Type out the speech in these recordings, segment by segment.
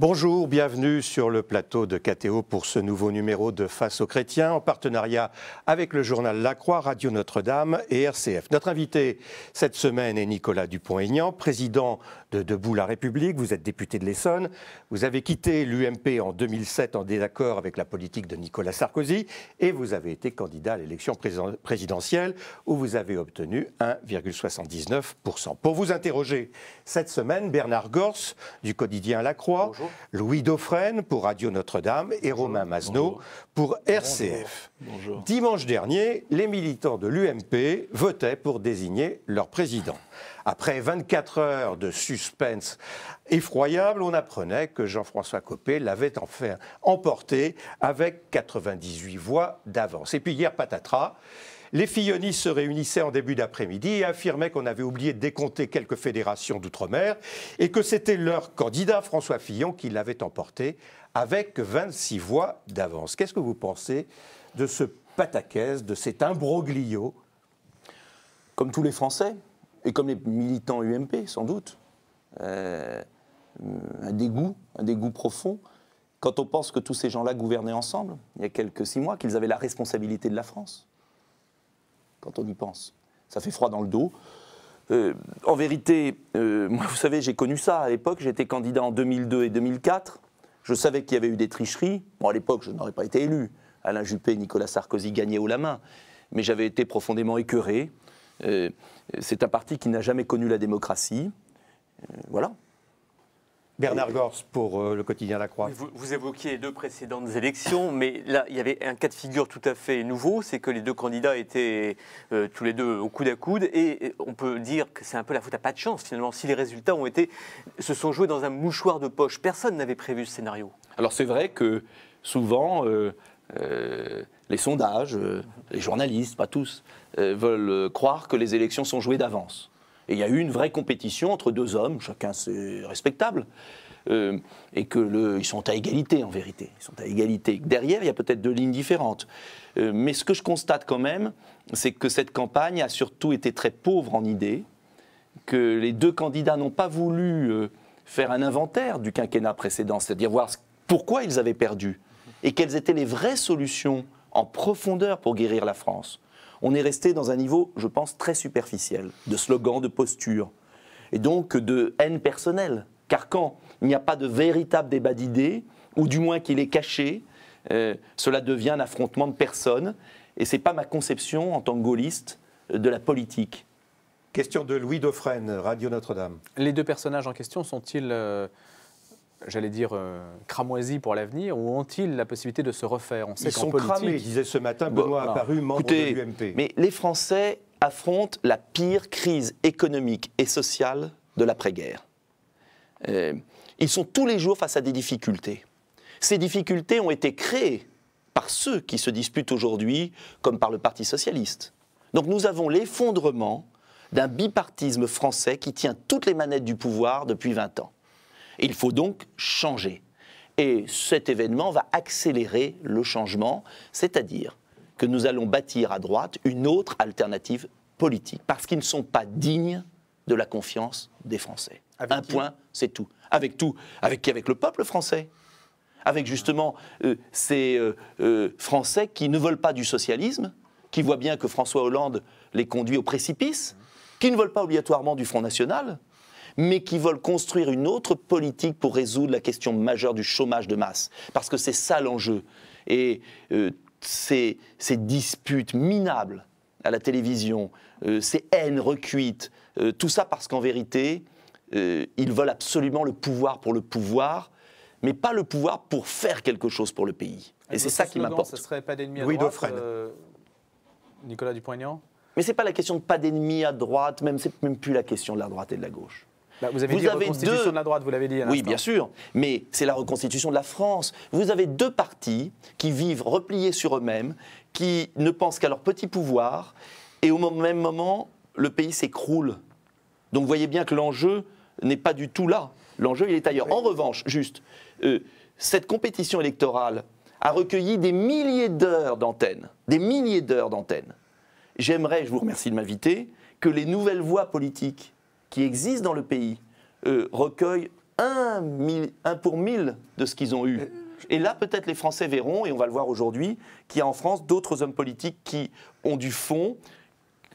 Bonjour, bienvenue sur le plateau de KTO pour ce nouveau numéro de Face aux chrétiens en partenariat avec le journal La Croix, Radio Notre-Dame et RCF. Notre invité cette semaine est Nicolas Dupont-Aignan, président de Debout la République. Vous êtes député de l'Essonne. Vous avez quitté l'UMP en 2007 en désaccord avec la politique de Nicolas Sarkozy et vous avez été candidat à l'élection présidentielle où vous avez obtenu 1,79%. Pour vous interroger cette semaine, Bernard Gors du quotidien La Croix. Louis Dauphren pour Radio Notre-Dame et Romain Masneau pour RCF. Dimanche dernier, les militants de l'UMP votaient pour désigner leur président. Après 24 heures de suspense effroyable, on apprenait que Jean-François Copé l'avait enfin emporté avec 98 voix d'avance. Et puis hier, patatras, les fillonistes se réunissaient en début d'après-midi et affirmaient qu'on avait oublié de décompter quelques fédérations d'outre-mer et que c'était leur candidat François Fillon qui l'avait emporté avec 26 voix d'avance. Qu'est-ce que vous pensez de ce pataquès, de cet imbroglio Comme tous les Français, et comme les militants UMP, sans doute, euh, un dégoût, un dégoût profond. Quand on pense que tous ces gens-là gouvernaient ensemble, il y a quelques six mois, qu'ils avaient la responsabilité de la France, quand on y pense. Ça fait froid dans le dos. Euh, en vérité, euh, moi, vous savez, j'ai connu ça à l'époque. J'étais candidat en 2002 et 2004. Je savais qu'il y avait eu des tricheries. Bon, à l'époque, je n'aurais pas été élu. Alain Juppé, Nicolas Sarkozy gagnaient haut la main. Mais j'avais été profondément écœuré. Euh, c'est un parti qui n'a jamais connu la démocratie. voilà. Bernard Gors pour euh, le quotidien La Croix. Vous, évoquiez les deux précédentes élections, mais là, il y avait un cas de figure tout à fait nouveau, c'est que les deux candidats étaient euh, tous les deux au coude à coude, et euh, on peut dire que c'est un peu la faute à pas de chance, finalement, si les résultats ont se sont joués dans un mouchoir de poche. Personne n'avait prévu ce scénario. Alors c'est vrai que souvent, les sondages, les journalistes, pas tous, veulent croire que les élections sont jouées d'avance. Et il y a eu une vraie compétition entre deux hommes, chacun c'est respectable. Euh, et que ils sont à égalité en vérité. Ils sont à égalité. Derrière, il y a peut-être deux lignes différentes. Euh, mais ce que je constate quand même, c'est que cette campagne a surtout été très pauvre en idées, que les deux candidats n'ont pas voulu euh, faire un inventaire du quinquennat précédent, c'est-à-dire voir pourquoi ils avaient perdu et quelles étaient les vraies solutions en profondeur pour guérir la France on est resté dans un niveau, je pense, très superficiel, de slogans, de postures, et donc de haine personnelle. Car quand il n'y a pas de véritable débat d'idées, ou du moins qu'il est caché, euh, cela devient un affrontement de personnes. Et ce n'est pas ma conception en tant que gaulliste de la politique. Question de Louis Dauphren, Radio Notre-Dame. Les deux personnages en question sont-ils euh, j'allais dire, euh, cramoisi pour l'avenir ou ont-ils la possibilité de se refaire On sait Ils sont cramés, disait ce matin Benoît Apparu, membre de l'UMP. Mais les Français affrontent la pire crise économique et sociale de l'après-guerre. Euh, ils sont tous les jours face à des difficultés. Ces difficultés ont été créées par ceux qui se disputent aujourd'hui, comme par le Parti socialiste. Donc nous avons l'effondrement d'un bipartisme français qui tient toutes les manettes du pouvoir depuis 20 ans il faut donc changer. Et cet événement va accélérer le changement, c'est-à-dire que nous allons bâtir à droite une autre alternative politique, parce qu'ils ne sont pas dignes de la confiance des Français. Un point, c'est tout. Avec tout. Avec qui Avec le peuple français avec justement euh, ces euh, euh, Français qui ne veulent pas du socialisme, qui voient bien que François Hollande les conduit au précipice, qui ne veulent pas obligatoirement du Front National, mais qui veulent construire une autre politique pour résoudre la question majeure du chômage de masse. Parce que c'est ça l'enjeu. Et euh, ces, disputes minables à la télévision, euh, ces haines recuites, euh, tout ça parce qu'en vérité, ils veulent absolument le pouvoir pour le pouvoir, mais pas le pouvoir pour faire quelque chose pour le pays. Et, c'est ça qui m'importe. Ce serait pas à Nicolas Dupont-Aignan mais ce n'est pas la question de pas d'ennemis à droite, même c'est même plus la question de la droite et de la gauche. Bah, vous avez dit reconstitution de la droite, vous l'avez dit. oui, bien sûr, mais c'est la reconstitution de la France. Vous avez deux partis qui vivent repliés sur eux-mêmes, qui ne pensent qu'à leur petit pouvoir, et au même moment, le pays s'écroule. Donc vous voyez bien que l'enjeu n'est pas du tout là. L'enjeu, il est ailleurs. En revanche, juste, euh, cette compétition électorale a recueilli des milliers d'heures d'antenne. Des milliers d'heures d'antenne. J'aimerais, je vous remercie de m'inviter, que les nouvelles voies politiques qui existent dans le pays euh, recueillent un, pour mille de ce qu'ils ont eu. Et là, peut-être les Français verront, et on va le voir aujourd'hui, qu'il y a en France d'autres hommes politiques qui ont du fond,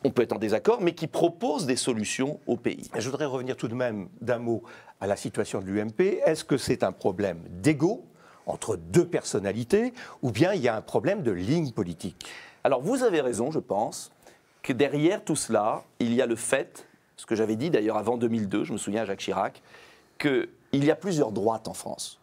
on peut être en désaccord, mais qui proposent des solutions au pays. Je voudrais revenir tout de même d'un mot à la situation de l'UMP. Est-ce que c'est un problème d'ego entre deux personnalités, ou bien il y a un problème de ligne politique Alors vous avez raison, je pense, que derrière tout cela, il y a le fait ce que j'avais dit d'ailleurs avant 2002, je me souviens Jacques Chirac, qu'il y a plusieurs droites en France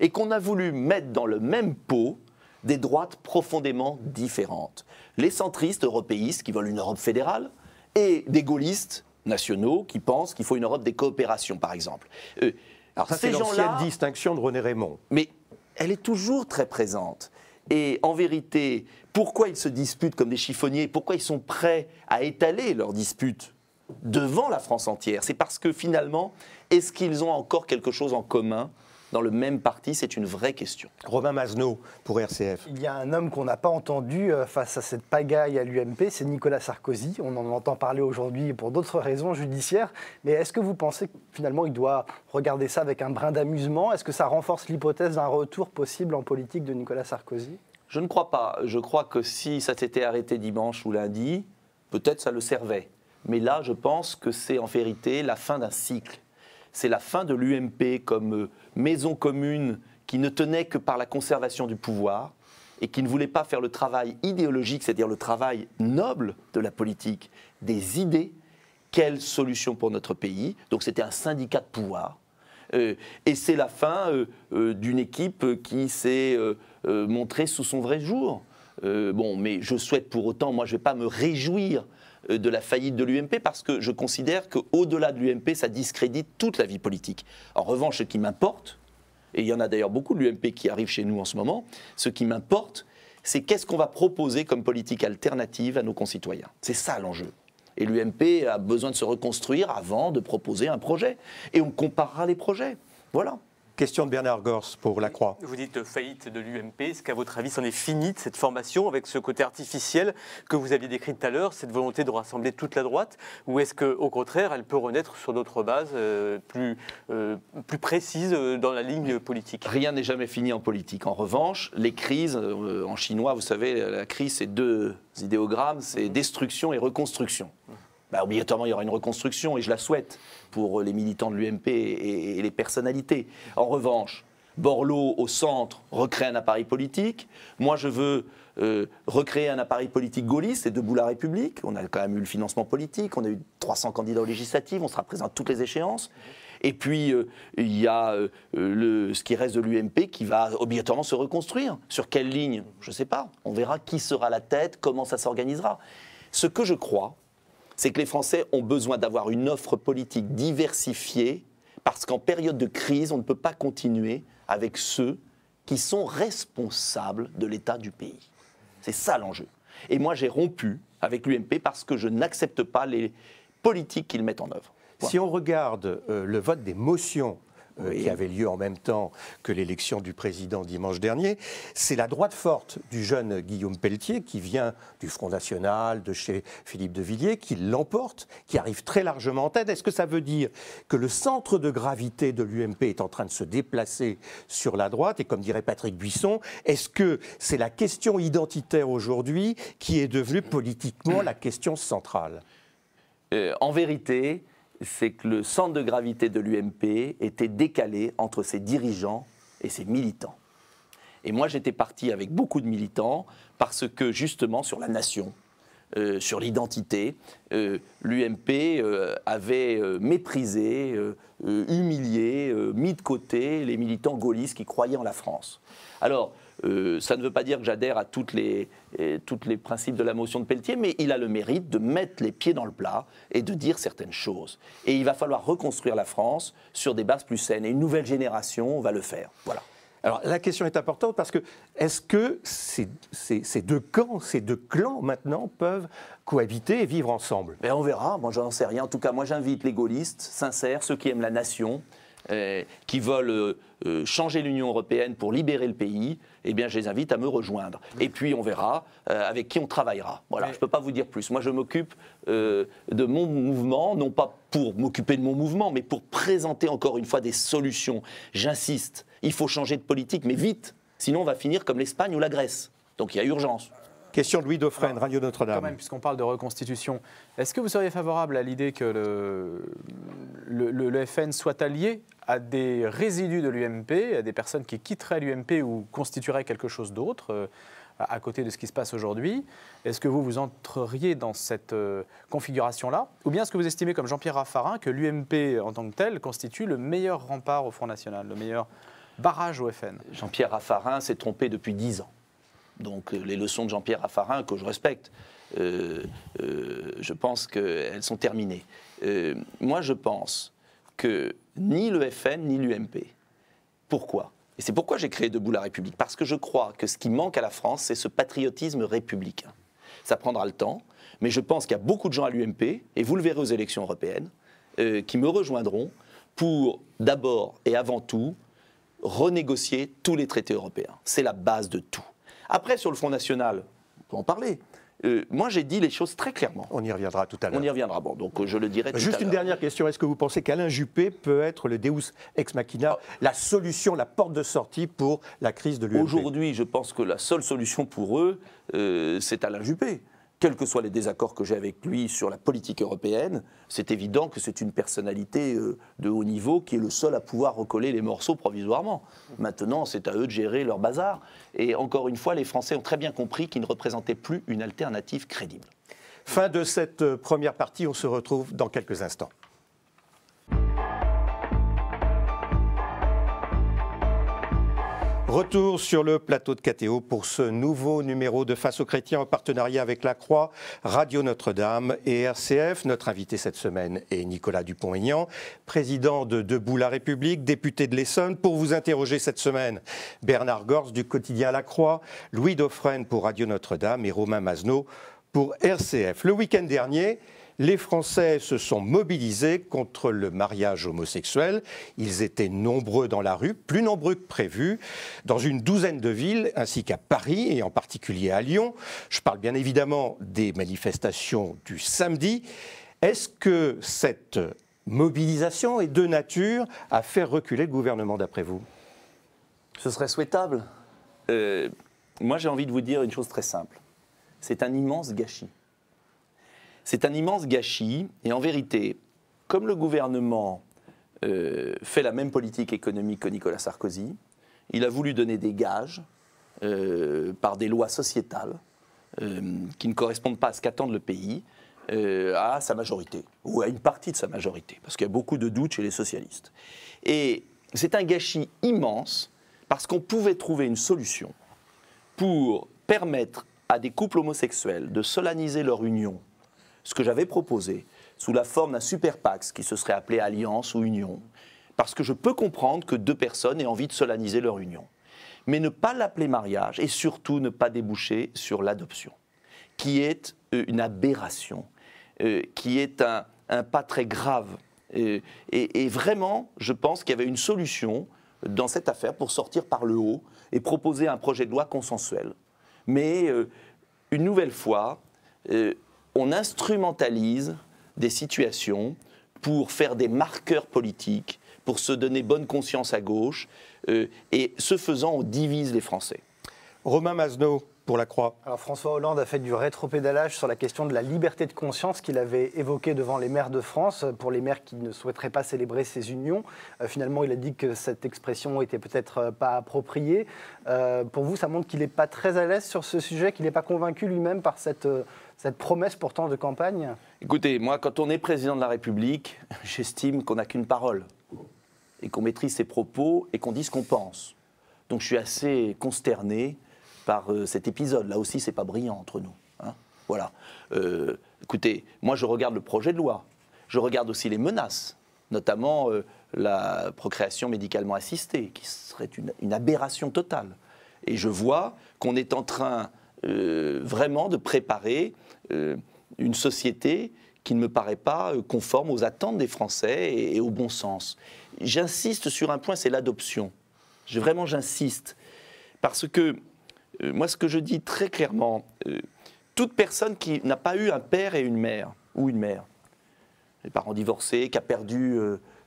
et qu'on a voulu mettre dans le même pot des droites profondément différentes. Les centristes européistes qui veulent une Europe fédérale et des gaullistes nationaux qui pensent qu'il faut une Europe des coopérations, par exemple. Euh, alors Ça, c'est l'ancienne distinction de René Raymond. Mais elle est toujours très présente. Et en vérité, pourquoi ils se disputent comme des chiffonniers Pourquoi ils sont prêts à étaler leurs disputes devant la France entière. C'est parce que finalement, est-ce qu'ils ont encore quelque chose en commun dans le même parti C'est une vraie question. Romain Mazenot pour RCF. Il y a un homme qu'on n'a pas entendu euh, face à cette pagaille à l'UMP, c'est Nicolas Sarkozy. On en entend parler aujourd'hui pour d'autres raisons judiciaires. Mais est-ce que vous pensez que finalement il doit regarder ça avec un brin d'amusement Est-ce que ça renforce l'hypothèse d'un retour possible en politique de Nicolas Sarkozy Je ne crois pas. Je crois que si ça s'était arrêté dimanche ou lundi, peut-être ça le servait. Mais là, je pense que c'est en vérité la fin d'un cycle. C'est la fin de l'UMP comme euh, maison commune qui ne tenait que par la conservation du pouvoir et qui ne voulait pas faire le travail idéologique, c'est-à-dire le travail noble de la politique, des idées, quelles solutions pour notre pays. Donc c'était un syndicat de pouvoir. Euh, et c'est la fin euh, d'une équipe qui s'est montrée sous son vrai jour. bon, mais je souhaite pour autant, moi je ne vais pas me réjouir euh, de la faillite de l'UMP parce que je considère qu'au-delà de l'UMP, ça discrédite toute la vie politique. En revanche, ce qui m'importe, et il y en a d'ailleurs beaucoup de l'UMP qui arrivent chez nous en ce moment, ce qui m'importe, c'est qu'est-ce qu'on va proposer comme politique alternative à nos concitoyens. C'est ça l'enjeu. Et l'UMP a besoin de se reconstruire avant de proposer un projet. Et on comparera les projets. Voilà. Question de Bernard Gors pour La Croix. Vous dites faillite de l'UMP. Est-ce qu'à votre avis, c'en est fini de cette formation avec ce côté artificiel que vous aviez décrit tout à l'heure, cette volonté de rassembler toute la droite Ou est-ce qu'au contraire, elle peut renaître sur d'autres bases euh, plus, euh, plus précises euh, dans la ligne politique Rien n'est jamais fini en politique. En revanche, les crises, en chinois, vous savez, la crise, c'est deux idéogrammes, c'est destruction et reconstruction. Mmh. Bah, obligatoirement, il y aura une reconstruction, et je la souhaite pour les militants de l'UMP et, les personnalités. En revanche, Borloo au centre recrée un appareil politique. Moi, je veux euh, recréer un appareil politique gaulliste et debout la République. On a quand même eu le financement politique, on a eu 300 candidats aux législatives, on sera présent à toutes les échéances. Et puis, euh, il y a euh, le, ce qui reste de l'UMP qui va obligatoirement se reconstruire. Sur quelle ligne Je ne sais pas. On verra qui sera la tête, comment ça s'organisera. Ce que je crois, c'est que les Français ont besoin d'avoir une offre politique diversifiée, parce qu'en période de crise, on ne peut pas continuer avec ceux qui sont responsables de l'état du pays. C'est ça l'enjeu. Et moi, j'ai rompu avec l'UMP parce que je n'accepte pas les politiques qu'ils mettent en œuvre. Si on regarde euh, le vote des motions euh, qui avait lieu en même temps que l'élection du président dimanche dernier. C'est la droite forte du jeune Guillaume Pelletier, qui vient du Front National, de chez Philippe de Villiers, qui l'emporte, qui arrive très largement en tête. Est-ce que ça veut dire que le centre de gravité de l'UMP est en train de se déplacer sur la droite Et comme dirait Patrick Buisson, est-ce que c'est la question identitaire aujourd'hui qui est devenue politiquement la question centrale euh, En vérité, c'est que le centre de gravité de l'UMP était décalé entre ses dirigeants et ses militants. Et moi, j'étais parti avec beaucoup de militants parce que justement sur la nation, euh, sur l'identité, euh, l'UMP euh, avait méprisé, humilié, mis de côté les militants gaullistes qui croyaient en la France. Alors, euh, ça ne veut pas dire que j'adhère à toutes les, euh, tous les principes de la motion de Pelletier, mais il a le mérite de mettre les pieds dans le plat et de dire certaines choses. Et il va falloir reconstruire la France sur des bases plus saines. Et une nouvelle génération va le faire. Voilà. Alors la question est importante parce que est-ce que ces, deux camps, ces deux clans maintenant peuvent cohabiter et vivre ensemble Mais ben, On verra, moi j'en sais rien. En tout cas, moi j'invite les gaullistes, sincères, ceux qui aiment la nation, euh, qui veulent euh, euh, changer l'Union européenne pour libérer le pays, eh bien, je les invite à me rejoindre. Et puis, on verra avec qui on travaillera. Voilà, je ne peux pas vous dire plus. Moi, je m'occupe de mon mouvement, non pas pour m'occuper de mon mouvement, mais pour présenter encore une fois des solutions. J'insiste, il faut changer de politique, mais vite, sinon on va finir comme l'Espagne ou la Grèce. Donc il y a urgence. Question de Louis Dauphren, Radio Notre-Dame. Quand même, puisqu'on parle de reconstitution, est-ce que vous seriez favorable à l'idée que le, le, FN soit allié à des résidus de l'UMP, à des personnes qui quitteraient l'UMP ou constitueraient quelque chose d'autre euh, à côté de ce qui se passe aujourd'hui. Est-ce que vous vous entreriez dans cette euh, configuration-là Ou bien est-ce que vous estimez, comme Jean-Pierre Raffarin, que l'UMP en tant que tel constitue le meilleur rempart au Front National, le meilleur barrage au FN Jean-Pierre Raffarin s'est trompé depuis dix ans. Donc euh, les leçons de Jean-Pierre Raffarin, que je respecte, euh, euh, je pense qu'elles sont terminées. moi, je pense que ni le FN ni l'UMP. Pourquoi Et c'est pourquoi j'ai créé Debout la République. Parce que je crois que ce qui manque à la France, c'est ce patriotisme républicain. Ça prendra le temps, mais je pense qu'il y a beaucoup de gens à l'UMP, et vous le verrez aux élections européennes, qui me rejoindront pour d'abord et avant tout renégocier tous les traités européens. C'est la base de tout. Après, sur le Front National, on peut en parler. Euh, moi, j'ai dit les choses très clairement. On y reviendra tout à l'heure. On y reviendra. Bon, donc euh, je le dirai. Tout Juste une dernière question. Est-ce que vous pensez qu'Alain Juppé peut être le Deus ex machina, ah. la solution, la porte de sortie pour la crise de l'UMP Aujourd'hui, je pense que la seule solution pour eux, euh, c'est Alain Juppé quels que soient les désaccords que j'ai avec lui sur la politique européenne, c'est évident que c'est une personnalité euh, de haut niveau qui est le seul à pouvoir recoller les morceaux provisoirement. Maintenant, c'est à eux de gérer leur bazar. Et encore une fois, les Français ont très bien compris qu'ils ne représentaient plus une alternative crédible. Fin de cette euh, première partie, on se retrouve dans quelques instants. Retour sur le plateau de KTO pour ce nouveau numéro de Face aux chrétiens en partenariat avec La Croix, Radio Notre-Dame et RCF. Notre invité cette semaine est Nicolas Dupont-Aignan, président de Debout la République, député de l'Essonne. Pour vous interroger cette semaine, Bernard Gors du quotidien La Croix, Louis Dauphren pour Radio Notre-Dame et Romain Masneau pour RCF. Le week-end dernier, les Français se sont mobilisés contre le mariage homosexuel. Ils étaient nombreux dans la rue, plus nombreux que prévu, dans une douzaine de villes, ainsi qu'à Paris et en particulier à Lyon. Je parle bien évidemment des manifestations du samedi. Est-ce que cette mobilisation est de nature à faire reculer le gouvernement, d'après vous Ce serait souhaitable. Euh, moi, j'ai envie de vous dire une chose très simple. C'est un immense gâchis. C'est un immense gâchis. Et en vérité, comme le gouvernement euh, fait la même politique économique que Nicolas Sarkozy, il a voulu donner des gages euh, par des lois sociétales euh, qui ne correspondent pas à ce qu'attend le pays. à sa majorité, ou à une partie de sa majorité, parce qu'il y a beaucoup de doutes chez les socialistes. Et c'est un gâchis immense, parce qu'on pouvait trouver une solution pour permettre à des couples homosexuels de solaniser leur union ce que j'avais proposé sous la forme d'un super PAX qui se serait appelé Alliance ou Union, parce que je peux comprendre que deux personnes aient envie de solaniser leur union. Mais ne pas l'appeler mariage et surtout ne pas déboucher sur l'adoption, qui est euh, une aberration, euh, qui est un, pas très grave. Euh, et, vraiment, je pense qu'il y avait une solution dans cette affaire pour sortir par le haut et proposer un projet de loi consensuel. Mais une nouvelle fois, on instrumentalise des situations pour faire des marqueurs politiques, pour se donner bonne conscience à gauche, euh, et ce faisant, on divise les Français. Romain Masneau, pour la Croix Alors François Hollande a fait du rétropédalage sur la question de la liberté de conscience qu'il avait évoquée devant les maires de France, pour les maires qui ne souhaiteraient pas célébrer ces unions. Euh, finalement, il a dit que cette expression était peut-être euh, pas appropriée. Euh, pour vous, ça montre qu'il n'est pas très à l'aise sur ce sujet, qu'il n'est pas convaincu lui-même par cette, cette promesse pourtant de campagne Écoutez, moi, quand on est président de la République, j'estime qu'on n'a qu'une parole et qu'on maîtrise ses propos et qu'on dit ce qu'on pense. Donc je suis assez consterné par euh, cet épisode. Là aussi, c'est pas brillant entre nous. Hein. voilà. Euh, écoutez, moi, je regarde le projet de loi. Je regarde aussi les menaces, notamment euh, la procréation médicalement assistée, qui serait une, aberration totale. Et je vois qu'on est en train vraiment de préparer une société qui ne me paraît pas conforme aux attentes des Français et, au bon sens. J'insiste sur un point, c'est l'adoption. vraiment, j'insiste. Parce que euh, moi ce que je dis très clairement, euh, toute personne qui n'a pas eu un père et une mère, ou une mère, les parents divorcés, qui a perdu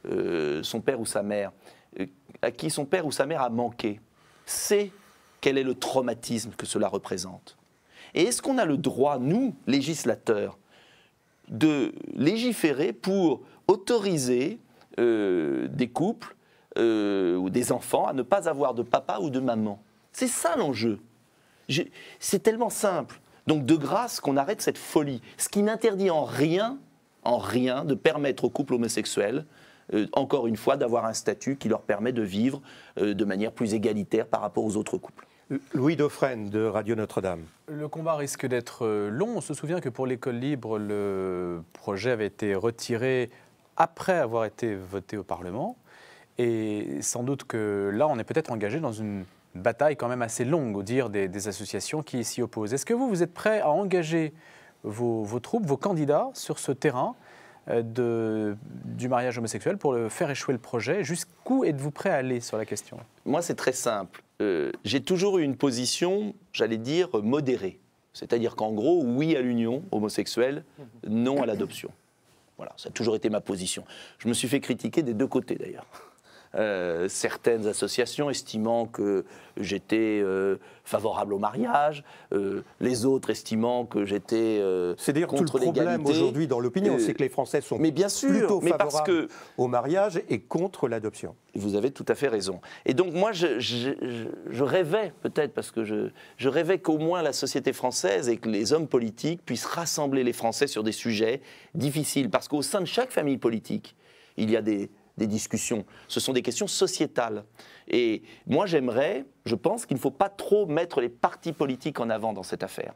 euh, son père ou sa mère, à qui son père ou sa mère a manqué, sait quel est le traumatisme que cela représente. Et est-ce qu'on a le droit, nous, législateurs, de légiférer pour autoriser des couples ou des enfants à ne pas avoir de papa ou de maman C'est ça l'enjeu. C'est tellement simple. Donc de grâce qu'on arrête cette folie. Ce qui n'interdit en rien, en rien, de permettre aux couples homosexuels euh, encore une fois, d'avoir un statut qui leur permet de vivre euh, de manière plus égalitaire par rapport aux autres couples. Louis Dauphren de Radio Notre-Dame. Le combat risque d'être euh, long. On se souvient que pour l'école libre, le projet avait été retiré après avoir été voté au Parlement. Et sans doute que là, on est peut-être engagé dans une une bataille quand même assez longue, au dire des, associations qui s'y opposent. Est-ce que vous, vous êtes prêt à engager vos, troupes, vos candidats sur ce terrain euh, de, du mariage homosexuel pour le faire échouer le projet Jusqu'où êtes-vous prêt à aller sur la question Moi, c'est très simple. Euh, j'ai toujours eu une position, j'allais dire, modérée. C'est-à-dire qu'en gros, oui à l'union homosexuelle, non à l'adoption. Voilà, ça a toujours été ma position. Je me suis fait critiquer des deux côtés d'ailleurs. Euh, certaines associations estimant que j'étais euh, favorable au mariage, euh, les autres estimant que j'étais C'est d'ailleurs tout le problème aujourd'hui dans l'opinion, c'est que les Français sont plutôt favorables au mariage et contre l'adoption. Vous avez tout à fait raison. Et donc moi, je, rêvais peut-être, parce que je, je rêvais qu'au moins la société française et que les hommes politiques puissent rassembler les Français sur des sujets difficiles, parce qu'au sein de chaque famille politique, il y a des des discussions. Ce sont des questions sociétales. Et moi, j'aimerais, je pense qu'il ne faut pas trop mettre les partis politiques en avant dans cette affaire.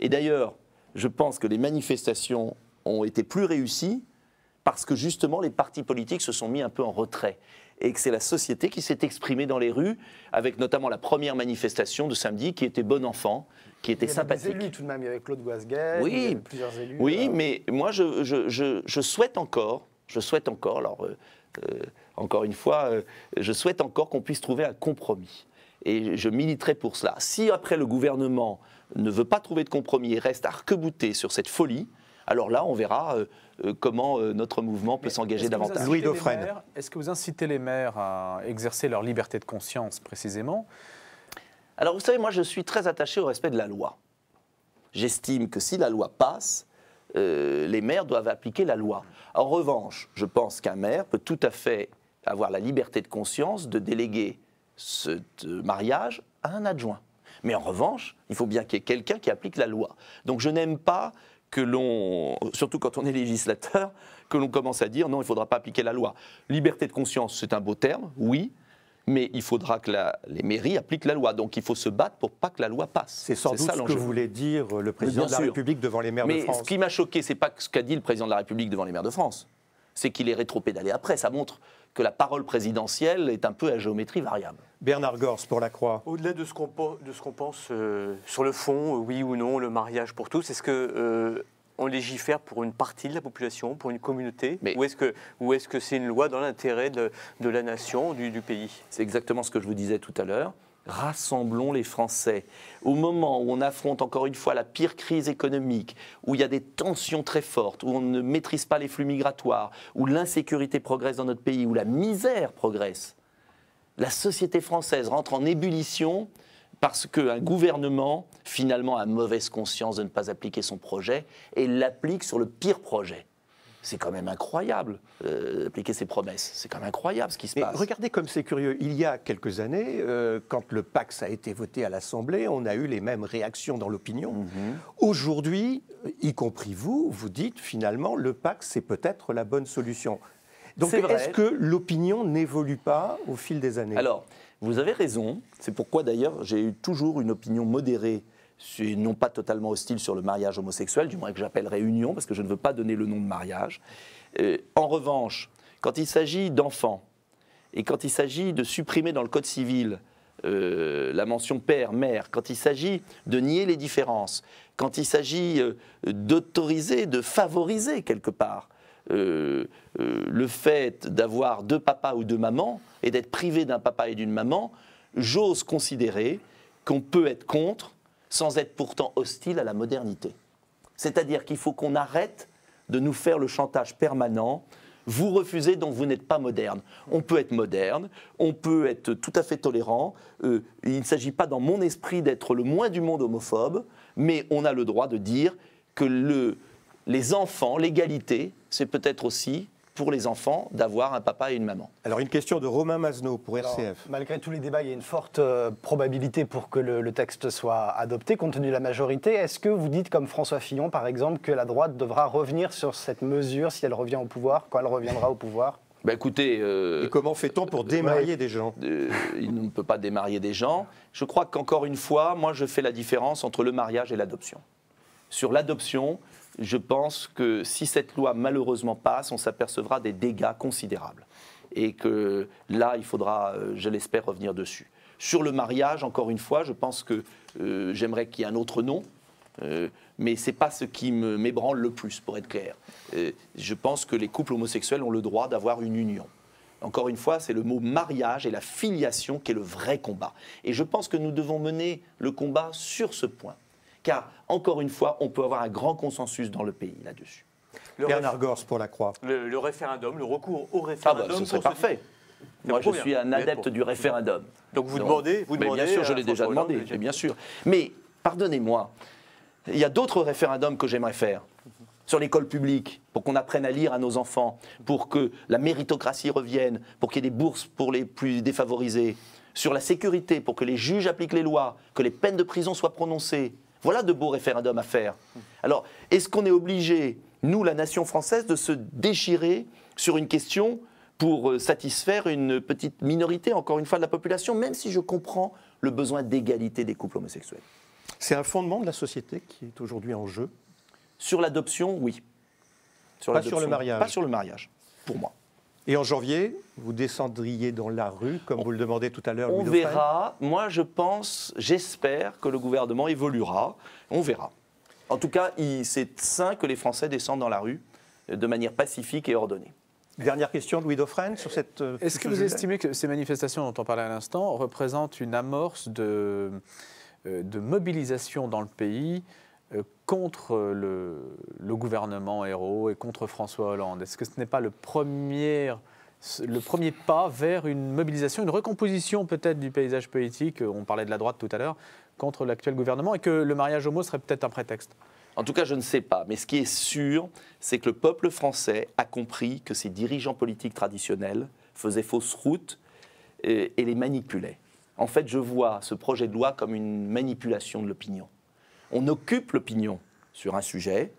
Et d'ailleurs, je pense que les manifestations ont été plus réussies parce que justement les partis politiques se sont mis un peu en retrait et que c'est la société qui s'est exprimée dans les rues, avec notamment la première manifestation de samedi qui était bon enfant, qui était il y sympathique. Avait des élus tout de même, il y avait Claude Guasguet, oui, plusieurs élus. Oui, euh, mais moi je, je, souhaite encore, je souhaite encore, alors euh, euh, encore une fois, euh, je souhaite encore qu'on puisse trouver un compromis. Et je militerai pour cela. Si après le gouvernement ne veut pas trouver de compromis et reste arquebouté sur cette folie, alors là, on verra euh, comment notre mouvement peut s'engager davantage. Louis Dauphren. Est-ce que vous incitez les maires à exercer leur liberté de conscience précisément Alors vous savez, moi je suis très attaché au respect de la loi. J'estime que si la loi passe, euh, les maires doivent appliquer la loi. En revanche, je pense qu'un maire peut tout à fait avoir la liberté de conscience de déléguer ce euh, mariage à un adjoint. Mais en revanche, il faut bien qu'il y ait quelqu'un qui applique la loi. Donc je n'aime pas que l'on, surtout quand on est législateur, que l'on commence à dire non, il ne faudra pas appliquer la loi. Liberté de conscience, c'est un beau terme, oui, mais il faudra que les mairies appliquent la loi. Donc il faut se battre pour pas que la loi passe. C'est sans doute ça, ce que voulait dire le président de la République devant les maires de France. Mais ce qui m'a choqué, c'est pas ce qu'a dit le président de la République devant les maires de France, c'est qu'il est rétropédalé après. Ça montre que la parole présidentielle est un peu à géométrie variable. Bernard Gors pour la Croix. Au-delà de ce qu'on pense euh, sur le fond, euh, oui ou non, le mariage pour tous, est-ce que euh, on légifère pour une partie de la population, pour une communauté mais Ou est-ce que c'est -ce c'est une loi dans l'intérêt de, la nation, du pays C'est exactement ce que je vous disais tout à l'heure. Rassemblons les Français. Au moment où on affronte encore une fois la pire crise économique, où il y a des tensions très fortes, où on ne maîtrise pas les flux migratoires, où l'insécurité progresse dans notre pays, où la misère progresse, la société française rentre en ébullition parce qu'un gouvernement, finalement, a mauvaise conscience de ne pas appliquer son projet et l'applique sur le pire projet. C'est quand même incroyable euh, d'appliquer ses promesses. C'est quand même incroyable ce qui se Mais passe. Regardez comme c'est curieux. Il y a quelques années, euh, quand le Pax a été voté à l'Assemblée, on a eu les mêmes réactions dans l'opinion. Mhm. Aujourd'hui, y compris vous, vous dites finalement le Pax, c'est peut-être la bonne solution. Donc est-ce que l'opinion n'évolue pas au fil des années Alors, vous avez raison. C'est pourquoi d'ailleurs j'ai eu toujours une opinion modérée non pas totalement hostile sur le mariage homosexuel, du moins que j'appellerais union, parce que je ne veux pas donner le nom de mariage. Euh, en revanche, quand il s'agit d'enfants et quand il s'agit de supprimer dans le Code civil euh, la mention père, mère, quand il s'agit de nier les différences, quand il s'agit euh, d'autoriser, de favoriser quelque part euh, euh, le fait d'avoir deux papas ou deux mamans et d'être privé d'un papa et d'une maman, j'ose considérer qu'on peut être contre sans être pourtant hostile à la modernité. C'est-à-dire qu'il faut qu'on arrête de nous faire le chantage permanent. Vous refusez donc vous n'êtes pas moderne. On peut être moderne, on peut être tout à fait tolérant. Euh, il ne s'agit pas dans mon esprit d'être le moins du monde homophobe, mais on a le droit de dire que les enfants, l'égalité, c'est peut-être aussi pour les enfants d'avoir un papa et une maman. Alors une question de Romain Masneau pour RCF. malgré tous les débats, il y a une forte euh, probabilité pour que le, texte soit adopté compte tenu de la majorité. Est-ce que vous dites comme François Fillon par exemple que la droite devra revenir sur cette mesure si elle revient au pouvoir, quand elle reviendra au pouvoir ben écoutez, euh, et comment fait-on pour démarrer des gens euh, Il ne peut pas démarrer des gens. Je crois qu'encore une fois, moi je fais la différence entre le mariage et l'adoption. Sur l'adoption, je pense que si cette loi malheureusement passe, on s'apercevra des dégâts considérables. Et que là, il faudra, euh, je l'espère, revenir dessus. Sur le mariage, encore une fois, je pense que euh, j'aimerais qu'il y ait un autre nom, euh, mais ce n'est pas ce qui m'ébranle le plus, pour être clair. je pense que les couples homosexuels ont le droit d'avoir une union. Encore une fois, c'est le mot mariage et la filiation qui est le vrai combat. Et je pense que nous devons mener le combat sur ce point car encore une fois, on peut avoir un grand consensus dans le pays là-dessus. Bernard Gors pour la Croix. Le, référendum, le recours au ah bah, référendum. Ah ce serait parfait. Moi, je suis un adepte du référendum. Donc vous demandez, vous demandez. Bien sûr, je l'ai déjà demandé, bien sûr. Mais pardonnez-moi, il y a d'autres référendums que j'aimerais faire sur l'école publique, pour qu'on apprenne à lire à nos enfants, pour que la méritocratie revienne, pour qu'il y ait des bourses pour les plus défavorisés, sur la sécurité, pour que les juges appliquent les lois, que les peines de prison soient prononcées, voilà de beaux référendums à faire. Alors, est-ce qu'on est obligé, nous, la nation française, de se déchirer sur une question pour euh, satisfaire une petite minorité, encore une fois, de la population, même si je comprends le besoin d'égalité des couples homosexuels C'est un fondement de la société qui est aujourd'hui en jeu. Sur l'adoption, oui. Sur Pas sur le mariage. Pas sur le mariage, pour moi. Et en janvier, vous descendriez dans la rue, comme vous le demandez tout à l'heure. On verra. Moi, je pense, j'espère que le gouvernement évoluera. On verra. En tout cas, c'est sain que les Français descendent dans la rue euh, de manière pacifique et ordonnée. Dernière question, Louis Dauphine sur cette. Euh, Est-ce que vous estimez que ces manifestations dont on parlait à l'instant représentent une amorce de euh, mobilisation dans le pays euh, contre le, gouvernement héros et contre François Hollande Est-ce que ce n'est pas le premier, le premier pas vers une mobilisation, une recomposition peut-être du paysage politique On parlait de la droite tout à l'heure contre l'actuel gouvernement et que le mariage homo serait peut-être un prétexte en tout cas, je ne sais pas. Mais ce qui est sûr, c'est que le peuple français a compris que ses dirigeants politiques traditionnels faisaient fausse route et les manipulaient. En fait, je vois ce projet de loi comme une manipulation de l'opinion. On occupe l'opinion sur un sujet.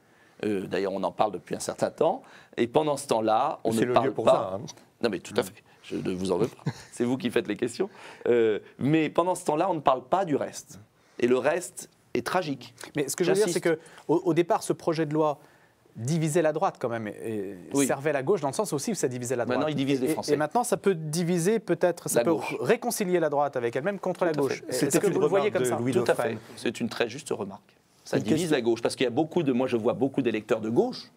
Euh, d'ailleurs, on en parle depuis un certain temps. Et pendant ce temps-là, on ne parle pas. Hein. Non, mais tout à mmh. fait. Je ne vous en veux pas. C'est vous qui faites les questions. Euh, mais pendant ce temps-là, on ne parle pas du reste. Et le reste est tragique. Mais ce que je veux dire, c'est que au départ, ce projet de loi Diviser la droite quand même, et, servait la gauche dans le sens aussi où ça divisait la droite. Maintenant, il divise les Français. Et, maintenant, ça peut diviser peut-être, ça peut réconcilier la droite avec elle-même contre la gauche. C'est -ce que vous le voyez comme ça Tout à fait. C'est une très juste remarque. Ça divise la gauche parce qu'il y a beaucoup de, moi je vois beaucoup d'électeurs de gauche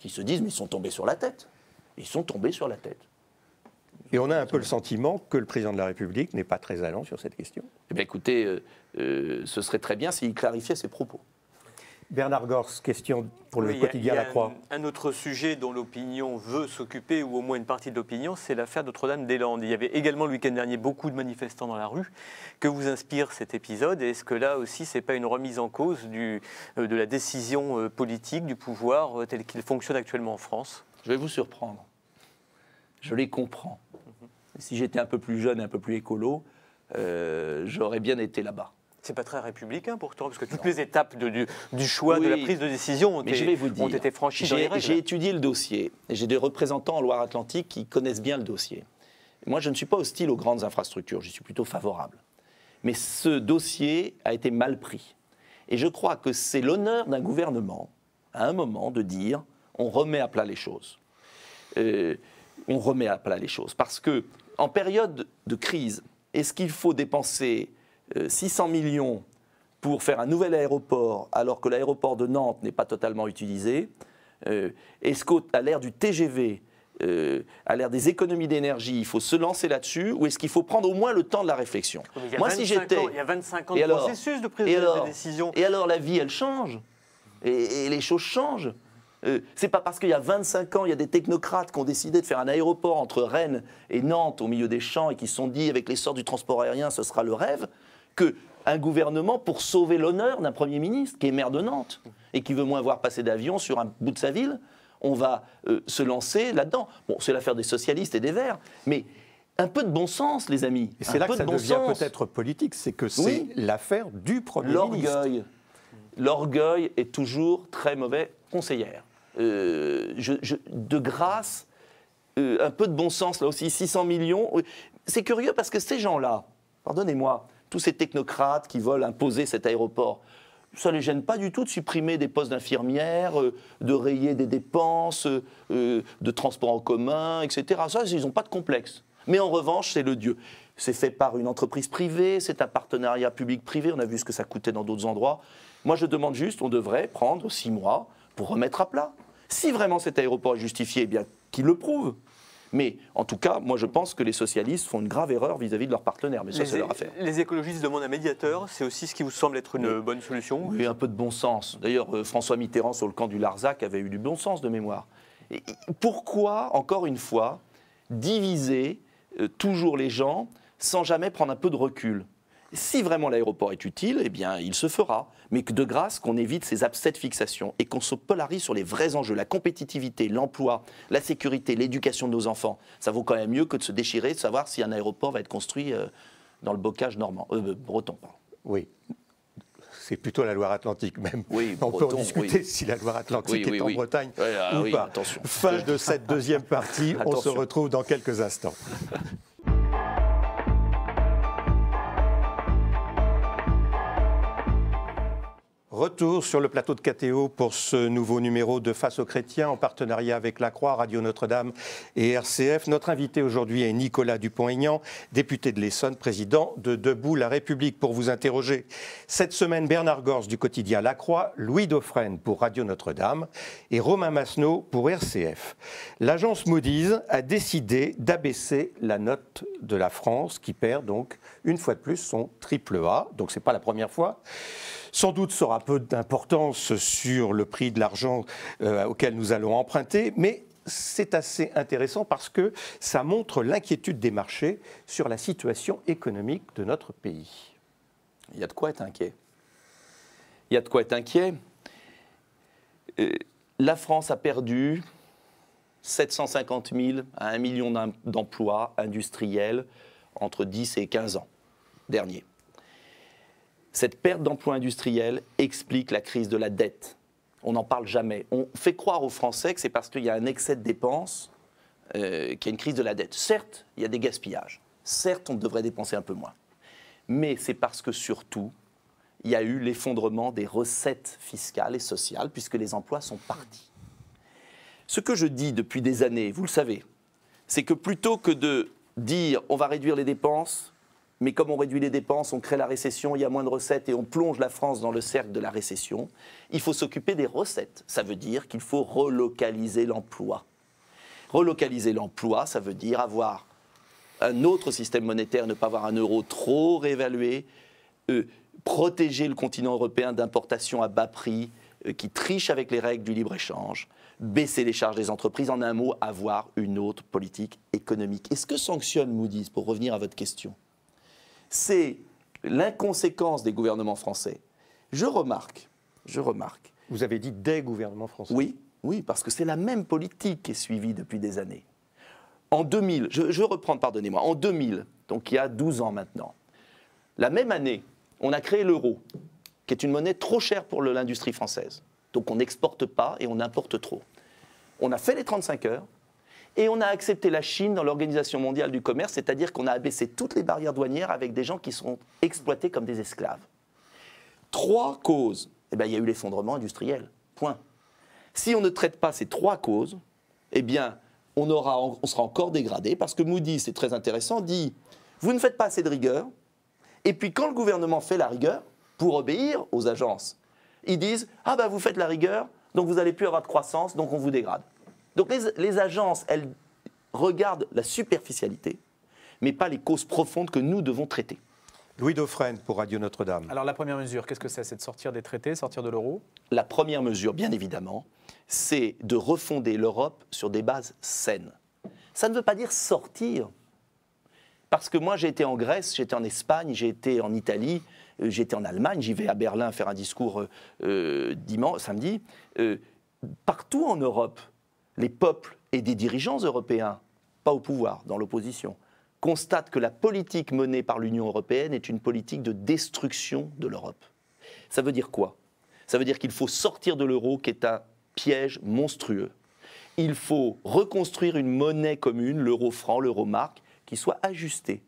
qui se disent mais ils sont tombés sur la tête. Ils sont tombés sur la tête. Et on a un peu le sentiment que le président de la République n'est pas très allant sur cette question. Eh bien, écoutez, euh, euh, ce serait très bien s'il clarifiait ses propos. Bernard Gors, question pour le quotidien La Croix. Un, autre sujet dont l'opinion veut s'occuper, ou au moins une partie de l'opinion, c'est l'affaire Notre-Dame-des-Landes. Il y avait également le week-end dernier beaucoup de manifestants dans la rue. Que vous inspire cet épisode Est-ce que là aussi, ce n'est pas une remise en cause du, euh, de la décision euh, politique, du pouvoir euh, tel qu'il fonctionne actuellement en France Je vais vous surprendre. Je les comprends. Mhm. Si j'étais un peu plus jeune, un peu plus écolo, j'aurais bien été là-bas. C'est pas très républicain pourtant, parce que toutes les étapes de, du, choix, de la prise de décision ont, été, je vais vous dire, franchies. J'ai étudié le dossier. J'ai des représentants en Loire-Atlantique qui connaissent bien le dossier. Moi, je ne suis pas hostile aux grandes infrastructures, j'y suis plutôt favorable. Mais ce dossier a été mal pris. Et je crois que c'est l'honneur d'un gouvernement, à un moment, de dire on remet à plat les choses. Euh, on remet à plat les choses. Parce que, en période de crise, est-ce qu'il faut dépenser 600 euh, millions pour faire un nouvel aéroport alors que l'aéroport de Nantes n'est pas totalement utilisé euh, Est-ce qu'à l'ère du TGV, euh, à l'ère des économies d'énergie, il faut se lancer là-dessus ou est-ce qu'il faut prendre au moins le temps de la réflexion Moi, si j'étais. Il y a 25 ans de alors, processus de prise de décision. Et alors, la vie, elle change. Et, les choses changent. c'est pas parce qu'il y a 25 ans, il y a des technocrates qui ont décidé de faire un aéroport entre Rennes et Nantes au milieu des champs et qui se sont dit avec l'essor du transport aérien, ce sera le rêve, que un gouvernement pour sauver l'honneur d'un Premier ministre qui est maire de Nantes et qui veut moins voir passer d'avion sur un bout de sa ville. On va euh, se lancer là-dedans. Bon, c'est l'affaire des socialistes et des Verts, mais un peu de bon sens, les amis. Et c'est là que ça de bon devient peut-être politique, c'est que c'est l'affaire du Premier ministre. L'orgueil est toujours très mauvais conseillère. Euh, de grâce, euh, un peu de bon sens là aussi, 600 millions. C'est curieux parce que ces gens-là, pardonnez-moi, tous ces technocrates qui veulent imposer cet aéroport ça ne les gêne pas du tout de supprimer des postes d'infirmières, euh, de rayer des dépenses, euh, de transport en commun, etc. Ça, ils n'ont pas de complexe. Mais en revanche, c'est le Dieu. C'est fait par une entreprise privée, c'est un partenariat public-privé, on a vu ce que ça coûtait dans d'autres endroits. Moi, je demande juste, on devrait prendre six mois pour remettre à plat. Si vraiment cet aéroport est justifié, eh bien, qu'il le prouve. Mais en tout cas, moi je pense que les socialistes font une grave erreur vis-à-vis de leurs partenaires. Mais ça, c'est leur affaire. Les écologistes demandent un médiateur. C'est aussi ce qui vous semble être une bonne solution Oui, un peu de bon sens. D'ailleurs, euh, François Mitterrand, sur le camp du Larzac, avait eu du bon sens de mémoire. pourquoi, encore une fois, diviser euh, toujours les gens sans jamais prendre un peu de recul si vraiment l'aéroport est utile, eh bien, il se fera. Mais de grâce, qu'on évite ces abcès fixations et qu'on se polarise sur les vrais enjeux, la compétitivité, l'emploi, la sécurité, l'éducation de nos enfants. Ça vaut quand même mieux que de se déchirer, de savoir si un aéroport va être construit euh, dans le bocage normand, euh, euh, breton. Oui, c'est plutôt la Loire-Atlantique même. Oui, on peut en discuter si la Loire-Atlantique est en Bretagne ah ou pas. Fin de cette deuxième partie, on se retrouve dans quelques instants. Retour sur le plateau de KTO pour ce nouveau numéro de Face aux chrétiens en partenariat avec La Croix, Radio Notre-Dame et RCF. Notre invité aujourd'hui est Nicolas Dupont-Aignan, député de l'Essonne, président de Debout la République. Pour vous interroger, cette semaine, Bernard Gors du quotidien La Croix, Louis Dauphren pour Radio Notre-Dame et Romain Masneau pour RCF. L'agence Moody's a décidé d'abaisser la note de la France qui perd donc une fois de plus son triple A. Donc ce n'est pas la première fois sans doute ça aura peu d'importance sur le prix de l'argent euh, auquel nous allons emprunter, mais c'est assez intéressant parce que ça montre l'inquiétude des marchés sur la situation économique de notre pays. Il y a de quoi être inquiet. Il y a de quoi être inquiet. Euh, la France a perdu 750 000 à 1 million d'emplois industriels entre 10 et 15 ans derniers. Cette perte d'emplois industriels explique la crise de la dette. On n'en parle jamais. On fait croire aux Français que c'est parce qu'il y a un excès de dépenses euh, qu'il y a une crise de la dette. Certes, il y a des gaspillages. Certes, on devrait dépenser un peu moins. Mais c'est parce que surtout, il y a eu l'effondrement des recettes fiscales et sociales, puisque les emplois sont partis. Ce que je dis depuis des années, vous le savez, c'est que plutôt que de dire on va réduire les dépenses, mais comme on réduit les dépenses, on crée la récession, il y a moins de recettes et on plonge la France dans le cercle de la récession, il faut s'occuper des recettes. Ça veut dire qu'il faut relocaliser l'emploi. Relocaliser l'emploi, ça veut dire avoir un autre système monétaire, ne pas avoir un euro trop réévalué, euh, protéger le continent européen d'importations à bas prix euh, qui trichent avec les règles du libre-échange, baisser les charges des entreprises, en un mot, avoir une autre politique économique. Est-ce que sanctionne Moody's, pour revenir à votre question c'est l'inconséquence des gouvernements français. Je remarque, je remarque. Vous avez dit des gouvernements français Oui, oui, parce que c'est la même politique qui est suivie depuis des années. En 2000, je, je reprends, pardonnez-moi, en 2000, donc il y a 12 ans maintenant, la même année, on a créé l'euro, qui est une monnaie trop chère pour l'industrie française. Donc on n'exporte pas et on importe trop. On a fait les 35 heures, et on a accepté la Chine dans l'Organisation mondiale du commerce, c'est-à-dire qu'on a abaissé toutes les barrières douanières avec des gens qui sont exploités comme des esclaves. Trois causes. Eh bien, il y a eu l'effondrement industriel. Point. Si on ne traite pas ces trois causes, eh bien, on, sera encore dégradé parce que Moody, c'est très intéressant, dit vous ne faites pas assez de rigueur. Et puis quand le gouvernement fait la rigueur, pour obéir aux agences, ils disent ah bah, vous faites la rigueur, donc vous n'allez plus avoir de croissance, donc on vous dégrade. Donc les, agences, elles regardent la superficialité, mais pas les causes profondes que nous devons traiter. Louis Dauphren pour Radio Notre-Dame. Alors la première mesure, qu'est-ce que c'est C'est de sortir des traités, sortir de l'euro La première mesure, bien évidemment, c'est de refonder l'Europe sur des bases saines. Ça ne veut pas dire sortir. Parce que moi, j'ai été en Grèce, j'étais en Espagne, j'ai été en Italie, euh, j'ai été en Allemagne, j'y vais à Berlin faire un discours euh, euh, dimanche, samedi. partout en Europe, les peuples et des dirigeants européens, pas au pouvoir, dans l'opposition, constatent que la politique menée par l'Union européenne est une politique de destruction de l'Europe. Ça veut dire quoi Ça veut dire qu'il faut sortir de l'euro qui est un piège monstrueux. Il faut reconstruire une monnaie commune, l'euro franc, l'euro marque, qui soit ajustée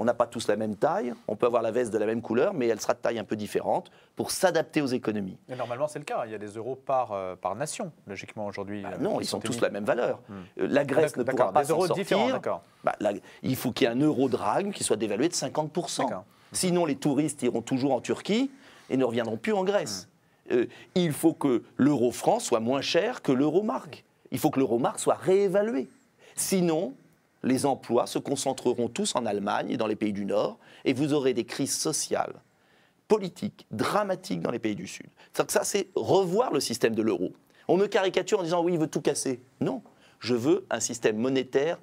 on n'a pas tous la même taille, on peut avoir la veste de la même couleur, mais elle sera de taille un peu différente pour s'adapter aux économies. normalement, c'est le cas. Il y a des euros par, euh, par nation, logiquement, aujourd'hui. Bah euh, non, ils sont tous la même valeur. Hmm. Euh, la Grèce ne pourra pas s'en sortir. Bah, il faut qu'il y ait un euro drague qui soit dévalué de 50%. Hmm. Sinon, les touristes iront toujours en Turquie et ne reviendront plus en Grèce. Hmm. il faut que l'euro franc soit moins cher que l'euro marque. Il faut que l'euro marque soit réévalué. Sinon, les emplois se concentreront tous en Allemagne et dans les pays du Nord, et vous aurez des crises sociales, politiques, dramatiques dans les pays du Sud. ça, c'est revoir le système de l'euro. On me caricature en disant oui, il veut tout casser. Non, je veux un système monétaire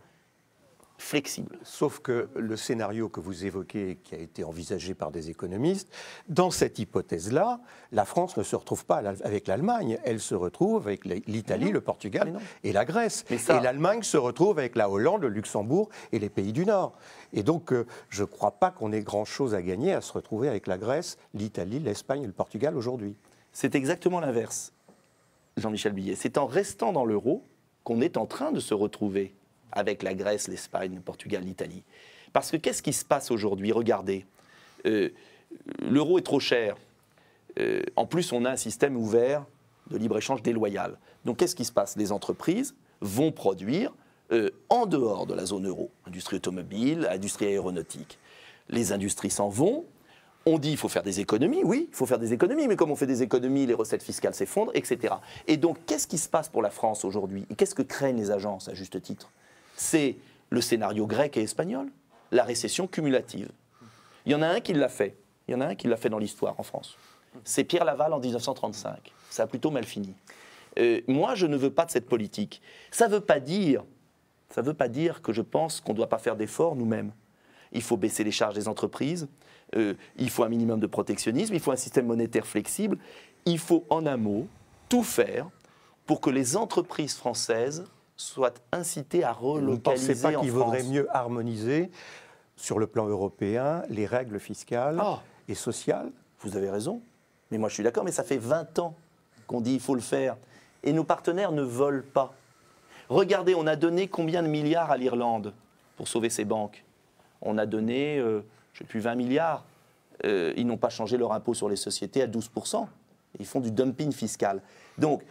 flexible. Sauf que le scénario que vous évoquez, qui a été envisagé par des économistes, dans cette hypothèse-là, la France ne se retrouve pas avec l'Allemagne, elle se retrouve avec l'Italie, le Portugal et la Grèce. Et l'Allemagne se retrouve avec la Hollande, le Luxembourg et les pays du Nord. Et donc, euh, je ne crois pas qu'on ait grand-chose à gagner à se retrouver avec la Grèce, l'Italie, l'Espagne et le Portugal aujourd'hui. C'est exactement l'inverse, Jean-Michel Billet. C'est en restant dans l'euro qu'on est en train de se retrouver avec la Grèce, l'Espagne, le Portugal, l'Italie. Parce que qu'est-ce qui se passe aujourd'hui Regardez, euh, l'euro est trop cher. Euh, en plus, on a un système ouvert de libre-échange déloyal. Donc qu'est-ce qui se passe Les entreprises vont produire euh, en dehors de la zone euro, industrie automobile, industrie aéronautique. Les industries s'en vont. On dit il faut faire des économies, oui, il faut faire des économies, mais comme on fait des économies, les recettes fiscales s'effondrent, etc. Et donc, qu'est-ce qui se passe pour la France aujourd'hui Et qu'est-ce que craignent les agences, à juste titre c'est le scénario grec et espagnol, la récession cumulative. Il y en a un qui l'a fait. Il y en a un qui l'a fait dans l'histoire en France. C'est Pierre Laval en 1935. Ça a plutôt mal fini. Euh, moi, je ne veux pas de cette politique. Ça ne veut pas dire, que je pense qu'on ne doit pas faire d'efforts nous-mêmes. Il faut baisser les charges des entreprises. Euh, il faut un minimum de protectionnisme. Il faut un système monétaire flexible. Il faut, en un mot, tout faire pour que les entreprises françaises soit incité à relocaliser. Vous ne pensez pas qu'il vaudrait mieux harmoniser sur le plan européen les règles fiscales ah. et sociales Vous avez raison. Mais moi, je suis d'accord, mais ça fait 20 ans qu'on dit il faut le faire. Et nos partenaires ne veulent pas. Regardez, on a donné combien de milliards à l'Irlande pour sauver ses banques On a donné, euh, je ne sais plus, 20 milliards. Euh, ils n'ont pas changé leur impôt sur les sociétés à 12%. Ils font du dumping fiscal. Donc,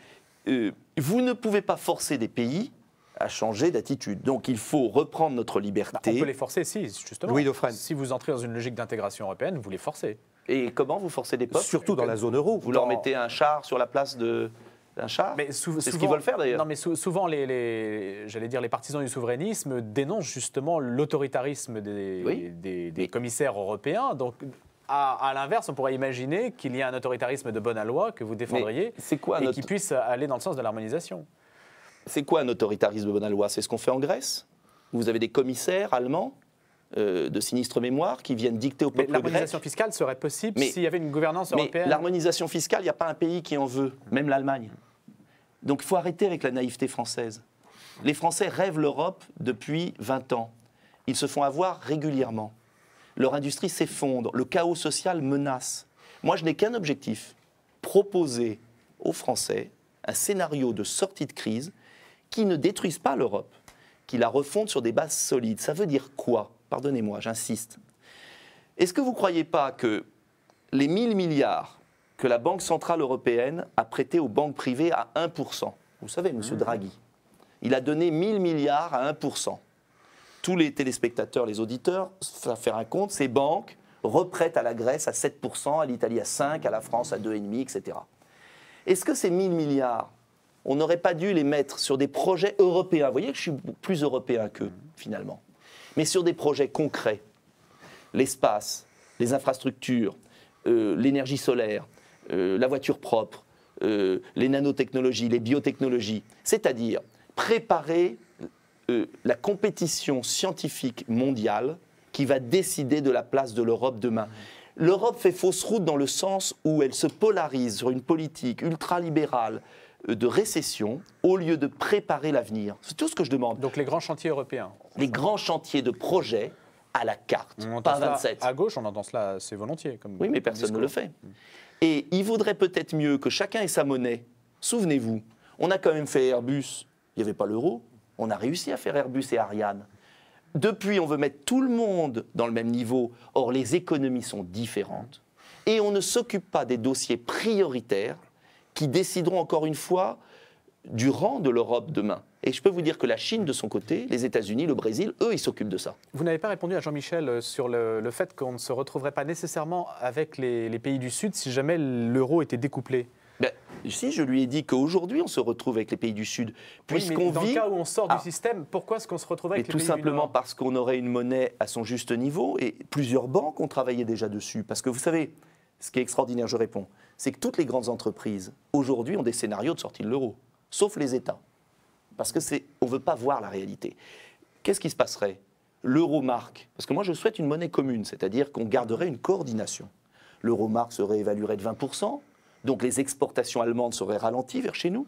euh, vous ne pouvez pas forcer des pays à changer d'attitude. Donc il faut reprendre notre bah, liberté. on peut les forcer, si, justement. Louis Dauphine. Si vous entrez dans une logique d'intégration européenne, vous les forcez. Et comment vous forcez des peuples Surtout dans la zone euro. Vous leur mettez un char sur la place de, un char. Mais souvent. c'est ce qu'ils veulent faire d'ailleurs. Non, mais souvent les, j'allais dire les partisans du souverainisme dénoncent justement l'autoritarisme des, des, des, commissaires européens. Donc à, l'inverse, on pourrait imaginer qu'il y a un autoritarisme de bonne à loi que vous défendriez et qui puisse aller dans le sens de l'harmonisation. C'est quoi un autoritarisme de bonne à loi C'est ce qu'on fait en Grèce Vous avez des commissaires allemands euh, de sinistre mémoire qui viennent dicter au peuple L'harmonisation fiscale serait possible s'il y avait une gouvernance européenne. L'harmonisation fiscale, il n'y a pas un pays qui en veut, même l'Allemagne. Donc il faut arrêter avec la naïveté française. Les Français rêvent l'Europe depuis 20 ans. Ils se font avoir régulièrement leur industrie s'effondre, le chaos social menace. Moi, je n'ai qu'un objectif, proposer aux Français un scénario de sortie de crise qui ne détruise pas l'Europe, qui la refonde sur des bases solides. Ça veut dire quoi Pardonnez-moi, j'insiste. Est-ce que vous ne croyez pas que les 000 milliards que la Banque Centrale Européenne a prêtés aux banques privées à 1%, vous savez, M. Mmh. Draghi, il a donné 000 milliards à 1% tous les téléspectateurs, les auditeurs, ça faire un compte, ces banques reprêtent à la Grèce à 7%, à l'Italie à 5%, à la France à 2,5%, etc. Est-ce que ces 1000 milliards, on n'aurait pas dû les mettre sur des projets européens Vous voyez que je suis plus européen qu'eux, finalement. Mais sur des projets concrets, l'espace, les infrastructures, euh, l'énergie solaire, euh, la voiture propre, euh, les nanotechnologies, les biotechnologies, c'est-à-dire préparer euh, la compétition scientifique mondiale qui va décider de la place de l'Europe demain. L'Europe fait fausse route dans le sens où elle se polarise sur une politique ultralibérale euh, de récession au lieu de préparer l'avenir. C'est tout ce que je demande. Donc les grands chantiers européens. Les grands chantiers de projets à la carte, on 27. À gauche, on entend cela assez volontiers. oui, mais personne ne le fait. Et il vaudrait peut-être mieux que chacun ait sa monnaie. Souvenez-vous, on a quand même fait Airbus, il n'y avait pas l'euro. On a réussi à faire Airbus et Ariane. Depuis, on veut mettre tout le monde dans le même niveau. Or, les économies sont différentes. Et on ne s'occupe pas des dossiers prioritaires qui décideront encore une fois du rang de l'Europe demain. Et je peux vous dire que la Chine, de son côté, les États-Unis, le Brésil, eux, ils s'occupent de ça. Vous n'avez pas répondu à Jean-Michel euh, sur le, fait qu'on ne se retrouverait pas nécessairement avec les pays du Sud si jamais l'euro était découplé. Ben, si je lui ai dit qu'aujourd'hui on se retrouve avec les pays du Sud, puisqu'on vit. Dans le cas où on sort du ah. système, pourquoi est-ce qu'on se retrouve avec les pays du Sud Tout simplement parce qu'on aurait une monnaie à son juste niveau et plusieurs banques ont travaillé déjà dessus. Parce que vous savez, ce qui est extraordinaire, je réponds, c'est que toutes les grandes entreprises aujourd'hui ont des scénarios de sortie de l'euro, sauf les États. Parce que on ne veut pas voir la réalité. Qu'est-ce qui se passerait marque, parce que moi je souhaite une monnaie commune, c'est-à-dire qu'on garderait une coordination. marque serait réévaluerait de 20 donc les exportations allemandes seraient ralenties vers chez nous.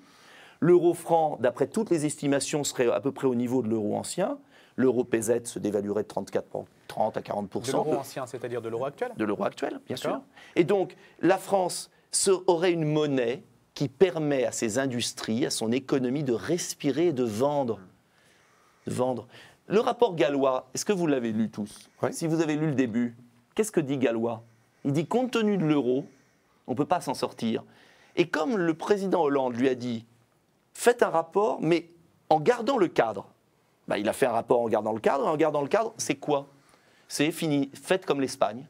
L'euro franc, d'après toutes les estimations, serait à peu près au niveau de l'euro ancien. L'euro PZ se dévaluerait de 34, 30 à 40 De l'euro ancien, c'est-à-dire de l'euro actuel De l'euro actuel, bien sûr. Et donc, la France aurait une monnaie qui permet à ses industries, à son économie de respirer et de vendre. vendre. Le rapport gallois, est-ce que vous l'avez lu tous Si vous avez lu le début, qu'est-ce que dit Gallois Il dit compte tenu de l'euro, on ne peut pas s'en sortir. Et comme le président Hollande lui a dit, faites un rapport, mais en gardant le cadre. Bah, il a fait un rapport en gardant le cadre, en gardant le cadre, c'est quoi C'est fini, faites comme l'Espagne.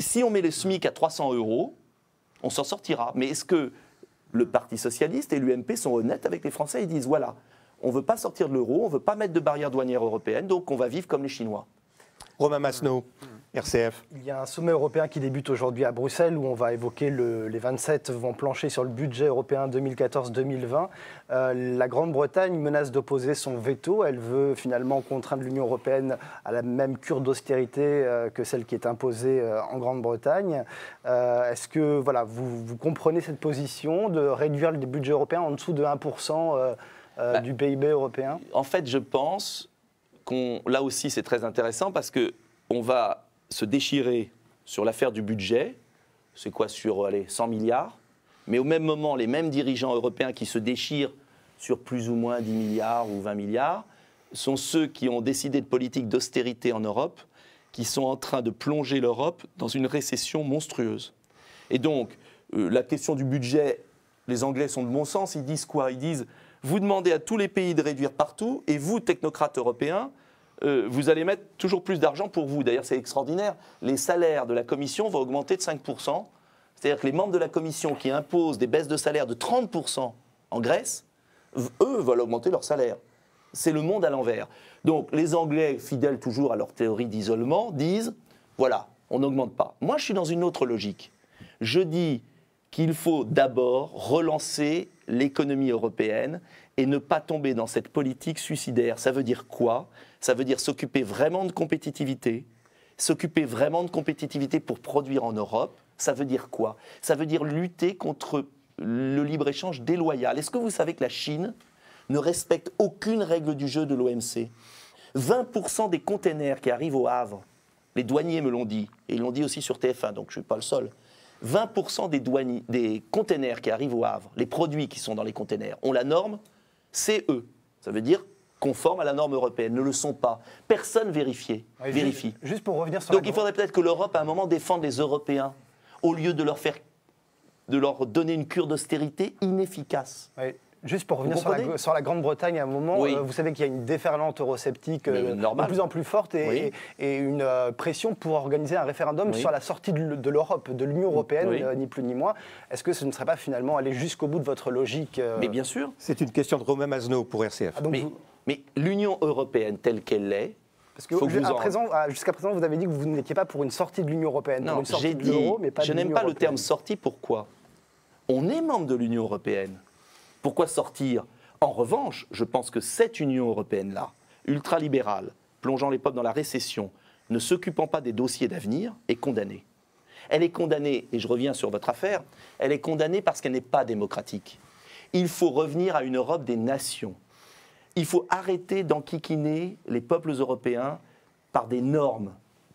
Si on met le SMIC à 300 euros, on s'en sortira. Mais est-ce que le Parti socialiste et l'UMP sont honnêtes avec les Français Ils disent, voilà, on ne veut pas sortir de l'euro, on ne veut pas mettre de barrière douanière européenne, donc on va vivre comme les Chinois. Romain Masneau, il y a un sommet européen qui débute aujourd'hui à Bruxelles où on va évoquer les 27 vont plancher sur le budget européen 2014-2020. Euh, la Grande-Bretagne menace d'opposer son veto. Elle veut finalement contraindre l'Union européenne à la même cure d'austérité euh, que celle qui est imposée euh, en Grande-Bretagne. Est-ce que voilà, vous, comprenez cette position de réduire le budget européen en dessous de 1% bah, du PIB européen En fait, je pense qu'on là aussi c'est très intéressant parce que on va se déchirer sur l'affaire du budget, c'est quoi sur allez, 100 milliards, mais au même moment, les mêmes dirigeants européens qui se déchirent sur plus ou moins 10 milliards ou 20 milliards sont ceux qui ont décidé de politiques d'austérité en Europe, qui sont en train de plonger l'Europe dans une récession monstrueuse. Et donc, euh, la question du budget, les Anglais sont de bon sens, ils disent quoi Ils disent, vous demandez à tous les pays de réduire partout, et vous, technocrates européens, euh, vous allez mettre toujours plus d'argent pour vous. D'ailleurs, c'est extraordinaire. Les salaires de la commission vont augmenter de 5%. C'est-à-dire que les membres de la commission qui imposent des baisses de salaire de 30% en Grèce, eux, veulent augmenter leur salaire. C'est le monde à l'envers. Donc, les Anglais, fidèles toujours à leur théorie d'isolement, disent voilà, on n'augmente pas. Moi, je suis dans une autre logique. Je dis qu'il faut d'abord relancer l'économie européenne et ne pas tomber dans cette politique suicidaire. Ça veut dire quoi Ça veut dire s'occuper vraiment de compétitivité, s'occuper vraiment de compétitivité pour produire en Europe. Ça veut dire quoi Ça veut dire lutter contre le libre-échange déloyal. Est-ce que vous savez que la Chine ne respecte aucune règle du jeu de l'OMC 20% des containers qui arrivent au Havre, les douaniers me l'ont dit, et ils l'ont dit aussi sur TF1, donc je ne suis pas le seul. 20% des, conteneurs containers qui arrivent au Havre, les produits qui sont dans les containers, ont la norme CE, ça veut dire conformes à la norme européenne, ne le sont pas. Personne vérifié, ah vérifie. Juste, pour revenir sur Donc il faudrait peut-être que l'Europe, à un moment, défende les Européens au lieu de leur faire de leur donner une cure d'austérité inefficace. Juste pour revenir sur la, Grande-Bretagne, à un moment, euh, vous savez qu'il y a une déferlante eurosceptique euh, de plus en plus forte et, une euh, pression pour organiser un référendum sur la sortie de l'Europe, de l'Union européenne, ni plus ni moins. Est-ce que ce ne serait pas finalement aller jusqu'au bout de votre logique Mais bien sûr. C'est une question de Romain Masneau pour RCF. Ah, mais, l'Union européenne telle qu'elle est, parce que, jusqu'à présent, vous avez dit que vous n'étiez pas pour une sortie de l'Union européenne. Non, sortie j'ai dit, mais pas je n'aime pas le terme sortie. Pourquoi On est membre de l'Union européenne. Pourquoi sortir En revanche, je pense que cette Union européenne-là, ultralibérale, plongeant les peuples dans la récession, ne s'occupant pas des dossiers d'avenir, est condamnée. Elle est condamnée, et je reviens sur votre affaire, elle est condamnée parce qu'elle n'est pas démocratique. Il faut revenir à une Europe des nations. Il faut arrêter d'enquiquiner les peuples européens par des normes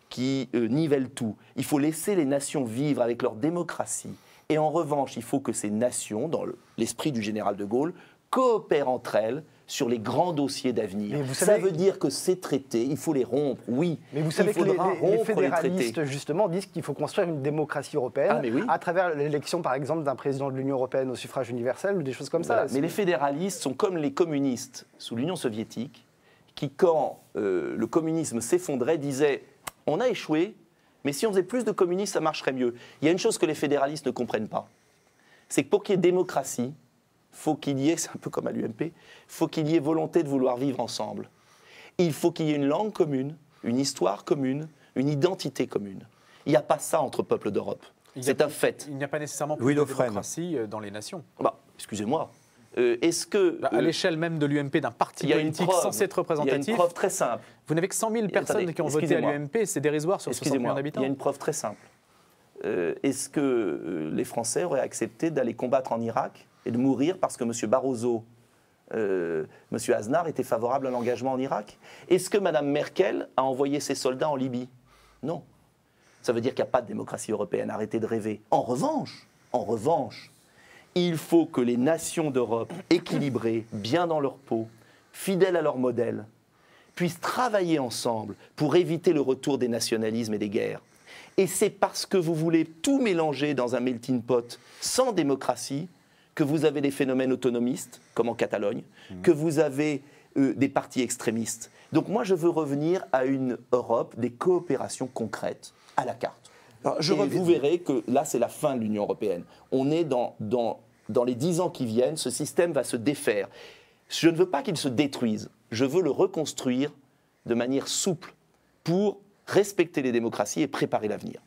qui euh, nivellent tout. Il faut laisser les nations vivre avec leur démocratie. Et en revanche, il faut que ces nations, dans l'esprit du général de Gaulle, coopèrent entre elles sur les grands dossiers d'avenir. Ça veut dire que ces traités, il faut les rompre, oui. Mais vous savez que les, fédéralistes, justement, disent qu'il faut construire une démocratie européenne ah, à travers l'élection, par exemple, d'un président de l'Union européenne au suffrage universel ou des choses comme ça. Mais les fédéralistes sont comme les communistes sous l'Union soviétique, qui, quand euh, le communisme s'effondrait, disaient on a échoué, mais si on faisait plus de communistes, ça marcherait mieux. Il y a une chose que les fédéralistes ne comprennent pas. C'est que pour qu'il y ait démocratie, faut qu'il y ait, c'est un peu comme à l'UMP, faut qu'il y ait volonté de vouloir vivre ensemble. Il faut qu'il y ait une langue commune, une histoire commune, une identité commune. Il n'y a pas ça entre peuples d'Europe. C'est un fait. Il n'y a pas nécessairement plus de démocratie euh, dans les nations. Bah, excusez-moi, euh, est-ce que. Bah, à euh, l'échelle même de l'UMP, d'un parti politique censé être représentatif. Il y a une preuve très simple. Vous n'avez que 100 000 personnes qui ont voté à l'UMP, c'est dérisoire sur 60 millions d'habitants. Il y a une preuve très simple. Euh, est-ce que les Français auraient accepté d'aller combattre en Irak et de mourir parce que M. Barroso, M. Aznar était favorable à l'engagement en Irak Est-ce que Mme Merkel a envoyé ses soldats en Libye Non. Ça veut dire qu'il n'y a pas de démocratie européenne. Arrêtez de rêver. En revanche, en revanche, il faut que les nations d'Europe, équilibrées, bien dans leur peau, fidèles à leur modèle, puissent travailler ensemble pour éviter le retour des nationalismes et des guerres. Et c'est parce que vous voulez tout mélanger dans un melting pot sans démocratie que vous avez des phénomènes autonomistes, comme en Catalogne, mmh. que vous avez euh, des partis extrémistes. Donc moi, je veux revenir à une Europe des coopérations concrètes à la carte vous verrez que là, c'est la fin de l'Union européenne. On est dans, dans les dix ans qui viennent, ce système va se défaire. Je ne veux pas qu'il se détruise. Je veux le reconstruire de manière souple pour respecter les démocraties et préparer l'avenir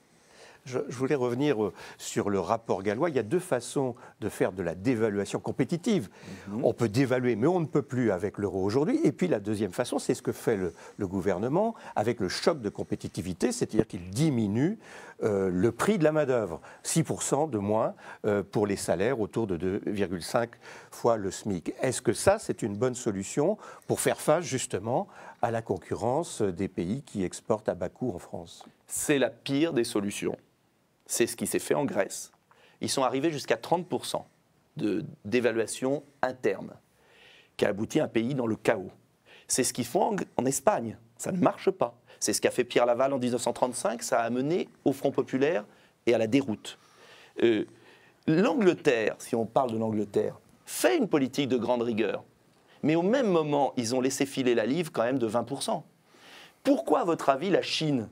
je, voulais revenir euh, sur le rapport gallois. Il y a deux façons de faire de la dévaluation compétitive. Mhm. On peut dévaluer, mais on ne peut plus avec l'euro aujourd'hui. Et puis la deuxième façon, c'est ce que fait le, gouvernement avec le choc de compétitivité, c'est-à-dire qu'il diminue euh, le prix de la main-d'œuvre, 6% de moins euh, pour les salaires, autour de 2,5 fois le SMIC. Est-ce que ça, c'est une bonne solution pour faire face justement à la concurrence des pays qui exportent à bas coût en France C'est la pire des solutions. C'est ce qui s'est fait en Grèce. Ils sont arrivés jusqu'à 30% d'évaluation interne, qui a abouti à un pays dans le chaos. C'est ce qu'ils font en, Espagne. Ça ne marche pas. C'est ce qu'a fait Pierre Laval en 1935. Ça a amené au Front populaire et à la déroute. Euh, L'Angleterre, si on parle de l'Angleterre, fait une politique de grande rigueur. Mais au même moment, ils ont laissé filer la livre quand même de 20%. Pourquoi, à votre avis, la Chine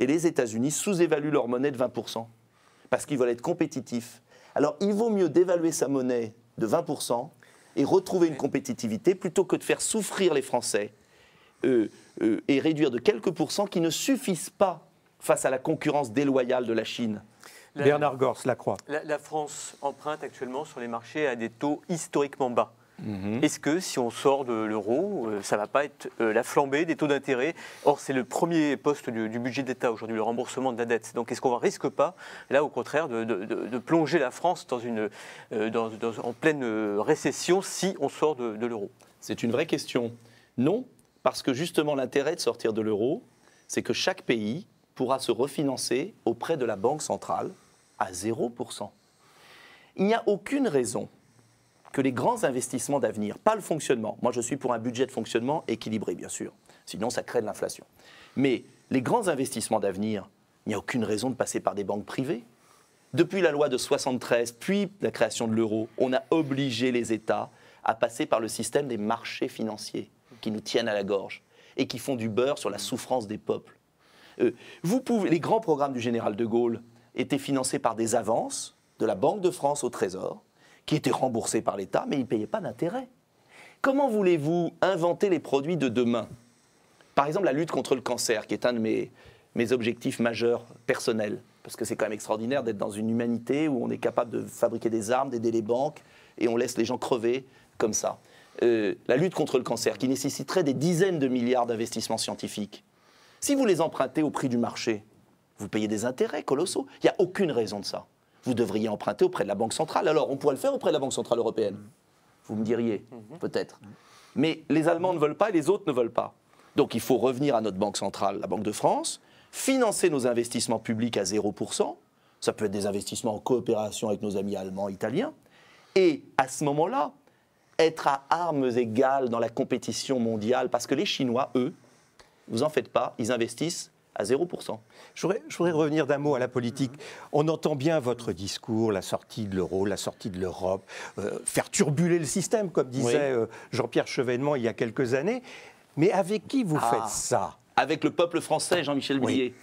et les États-Unis sous-évaluent leur monnaie de 20% parce qu'ils veulent être compétitifs. Alors il vaut mieux dévaluer sa monnaie de 20% et retrouver une compétitivité plutôt que de faire souffrir les Français euh, euh, et réduire de quelques pourcents qui ne suffisent pas face à la concurrence déloyale de la Chine. Bernard Gors, la Croix. la France emprunte actuellement sur les marchés à des taux historiquement bas. Mhm. Est-ce que si on sort de l'euro, euh, ça va pas être euh, la flambée des taux d'intérêt Or, c'est le premier poste du, budget d'État aujourd'hui, le remboursement de la dette. Donc, est-ce qu'on ne risque pas, là, au contraire, de, plonger la France dans une, euh, en pleine récession si on sort de, de l'euro C'est une vraie question. Non, parce que justement, l'intérêt de sortir de l'euro, c'est que chaque pays pourra se refinancer auprès de la Banque centrale à 0%. Il n'y a aucune raison que les grands investissements d'avenir, pas le fonctionnement. Moi, je suis pour un budget de fonctionnement équilibré, bien sûr. Sinon, ça crée de l'inflation. Mais les grands investissements d'avenir, il n'y a aucune raison de passer par des banques privées. Depuis la loi de 73, puis la création de l'euro, on a obligé les États à passer par le système des marchés financiers qui nous tiennent à la gorge et qui font du beurre sur la souffrance des peuples. Euh, les grands programmes du général de Gaulle étaient financés par des avances de la Banque de France au Trésor, qui étaient remboursés par l'État, mais ils ne payaient pas d'intérêt. Comment voulez-vous inventer les produits de demain Par exemple, la lutte contre le cancer, qui est un de mes, mes objectifs majeurs personnels, parce que c'est quand même extraordinaire d'être dans une humanité où on est capable de fabriquer des armes, d'aider les banques, et on laisse les gens crever comme ça. Euh, la lutte contre le cancer, qui nécessiterait des dizaines de milliards d'investissements scientifiques, si vous les empruntez au prix du marché, vous payez des intérêts colossaux. Il n'y a aucune raison de ça vous devriez emprunter auprès de la Banque centrale. Alors, on pourrait le faire auprès de la Banque centrale européenne, vous me diriez, mhm. peut-être. Mais les Allemands ne veulent pas et les autres ne veulent pas. Donc, il faut revenir à notre Banque centrale, la Banque de France, financer nos investissements publics à 0%. Ça peut être des investissements en coopération avec nos amis allemands, italiens. Et à ce moment-là, être à armes égales dans la compétition mondiale, parce que les Chinois, eux, vous en faites pas, ils investissent à 0%. Je voudrais, revenir d'un mot à la politique. On entend bien votre discours, la sortie de l'euro, la sortie de l'Europe, euh, faire turbuler le système, comme disait euh, Jean-Pierre Chevènement il y a quelques années. Mais avec qui vous ah. faites ça Avec le peuple français, Jean-Michel Bouillet.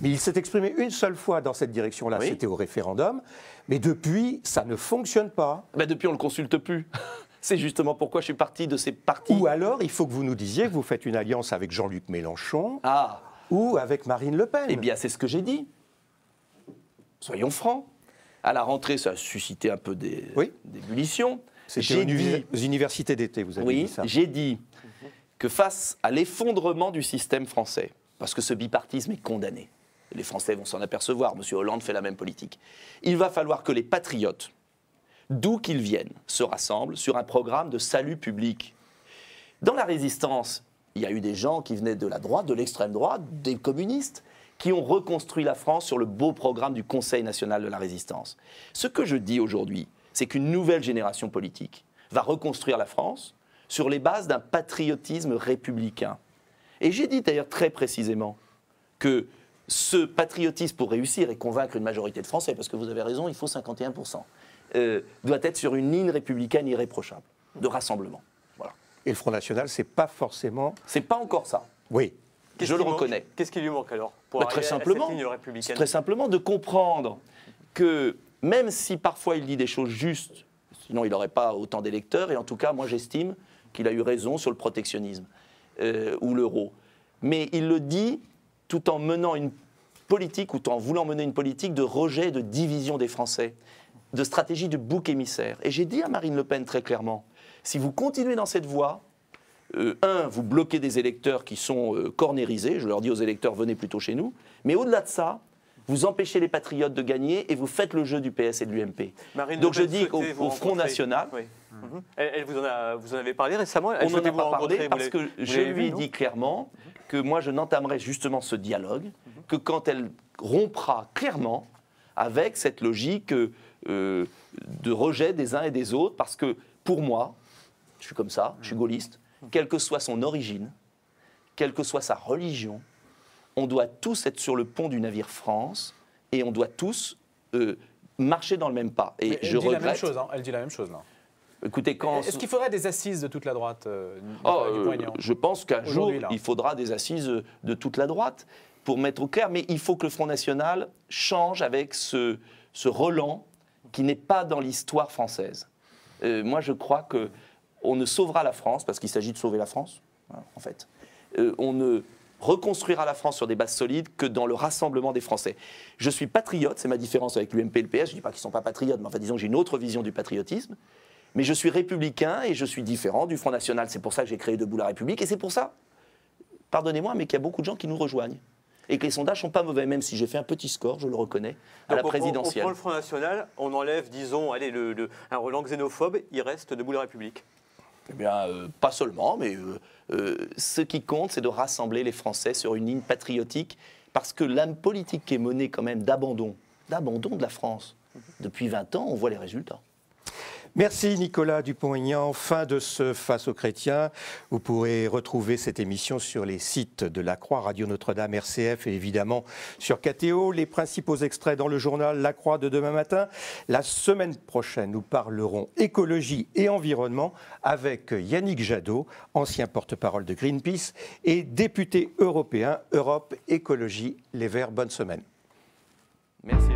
Mais il s'est exprimé une seule fois dans cette direction-là, c'était au référendum. Mais depuis, ça ne fonctionne pas. Mais bah, depuis, on ne le consulte plus. C'est justement pourquoi je suis parti de ces partis. Ou alors, il faut que vous nous disiez que vous faites une alliance avec Jean-Luc Mélenchon. Ah ou avec Marine Le Pen. Eh bien, c'est ce que j'ai dit. Soyons francs. À la rentrée, ça a suscité un peu des, oui. d'ébullition. J'ai dit aux universités d'été, vous avez dit ça. J'ai dit que face à l'effondrement du système français, parce que ce bipartisme est condamné, les Français vont s'en apercevoir, M. Hollande fait la même politique, il va falloir que les patriotes, d'où qu'ils viennent, se rassemblent sur un programme de salut public. Dans la résistance, il y a eu des gens qui venaient de la droite, de l'extrême droite, des communistes, qui ont reconstruit la France sur le beau programme du Conseil national de la résistance. Ce que je dis aujourd'hui, c'est qu'une nouvelle génération politique va reconstruire la France sur les bases d'un patriotisme républicain. Et j'ai dit d'ailleurs très précisément que ce patriotisme pour réussir et convaincre une majorité de Français, parce que vous avez raison, il faut 51%, euh, doit être sur une ligne républicaine irréprochable de rassemblement. Et le Front National, c'est pas forcément. C'est pas encore ça. Oui. Je le reconnais. Qu'est-ce qui lui manque alors pour bah, Très simplement. Très simplement de comprendre que même si parfois il dit des choses justes, sinon il n'aurait pas autant d'électeurs. Et en tout cas, moi j'estime qu'il a eu raison sur le protectionnisme euh, ou l'euro. Mais il le dit tout en menant une politique ou en voulant mener une politique de rejet, de division des Français, de stratégie de bouc émissaire. Et j'ai dit à Marine Le Pen très clairement, si vous continuez dans cette voie, euh, un, vous bloquez des électeurs qui sont euh, cornérisés, je leur dis aux électeurs, venez plutôt chez nous, mais au-delà de ça, vous empêchez les patriotes de gagner et vous faites le jeu du PS et de l'UMP. Donc je dis au, Front National. Mhm. Mhm. vous, en avez parlé récemment On n'en pas parlé parce que je lui ai dit clairement mhm. que moi je n'entamerai justement ce dialogue que quand elle rompra clairement avec cette logique euh, de rejet des uns et des autres parce que pour moi, je suis comme ça, je suis mm. gaulliste, quelle que soit son origine, quelle que soit sa religion, on doit tous être sur le pont du navire France et on doit tous euh, marcher dans le même pas. Et elle je dit La même chose, hein. Elle dit la même chose Écoutez, quand est-ce qu'il faudrait des assises de toute la droite euh, oh, euh, Je pense qu'un jour il faudra des assises de toute la droite pour mettre au clair. Mais il faut que le Front national change avec ce, ce qui n'est pas dans l'histoire française. moi, je crois que on ne sauvera la France, parce qu'il s'agit de sauver la France, hein, en fait. Euh, on ne reconstruira la France sur des bases solides que dans le rassemblement des Français. Je suis patriote, c'est ma différence avec l'UMP et le PS, je ne dis pas qu'ils ne sont pas patriotes, mais enfin disons que j'ai une autre vision du patriotisme, mais je suis républicain et je suis différent du Front National, c'est pour ça que j'ai créé Debout la République, et c'est pour ça, pardonnez-moi, mais qu'il y a beaucoup de gens qui nous rejoignent. Et que les sondages sont pas mauvais, même si j'ai fait un petit score, je le reconnais, à la présidentielle. On, prend le Front National, on enlève, disons, allez, le, un relaque xénophobe, il reste debout la République. Eh bien, euh, pas seulement, mais euh, euh, ce qui compte, c'est de rassembler les Français sur une ligne patriotique, parce que l'âme politique qui est menée quand même d'abandon, d'abandon de la France, depuis 20 ans, on voit les résultats. Merci Nicolas Dupont-Aignan. Fin de ce Face aux chrétiens. Vous pourrez retrouver cette émission sur les sites de la Croix, Radio Notre-Dame, RCF et évidemment sur KTO. Les principaux extraits dans le journal La Croix de demain matin. La semaine prochaine, nous parlerons écologie et environnement avec Yannick Jadot, ancien porte-parole de Greenpeace et député européen Europe Écologie Les Verts. Bonne semaine. Merci.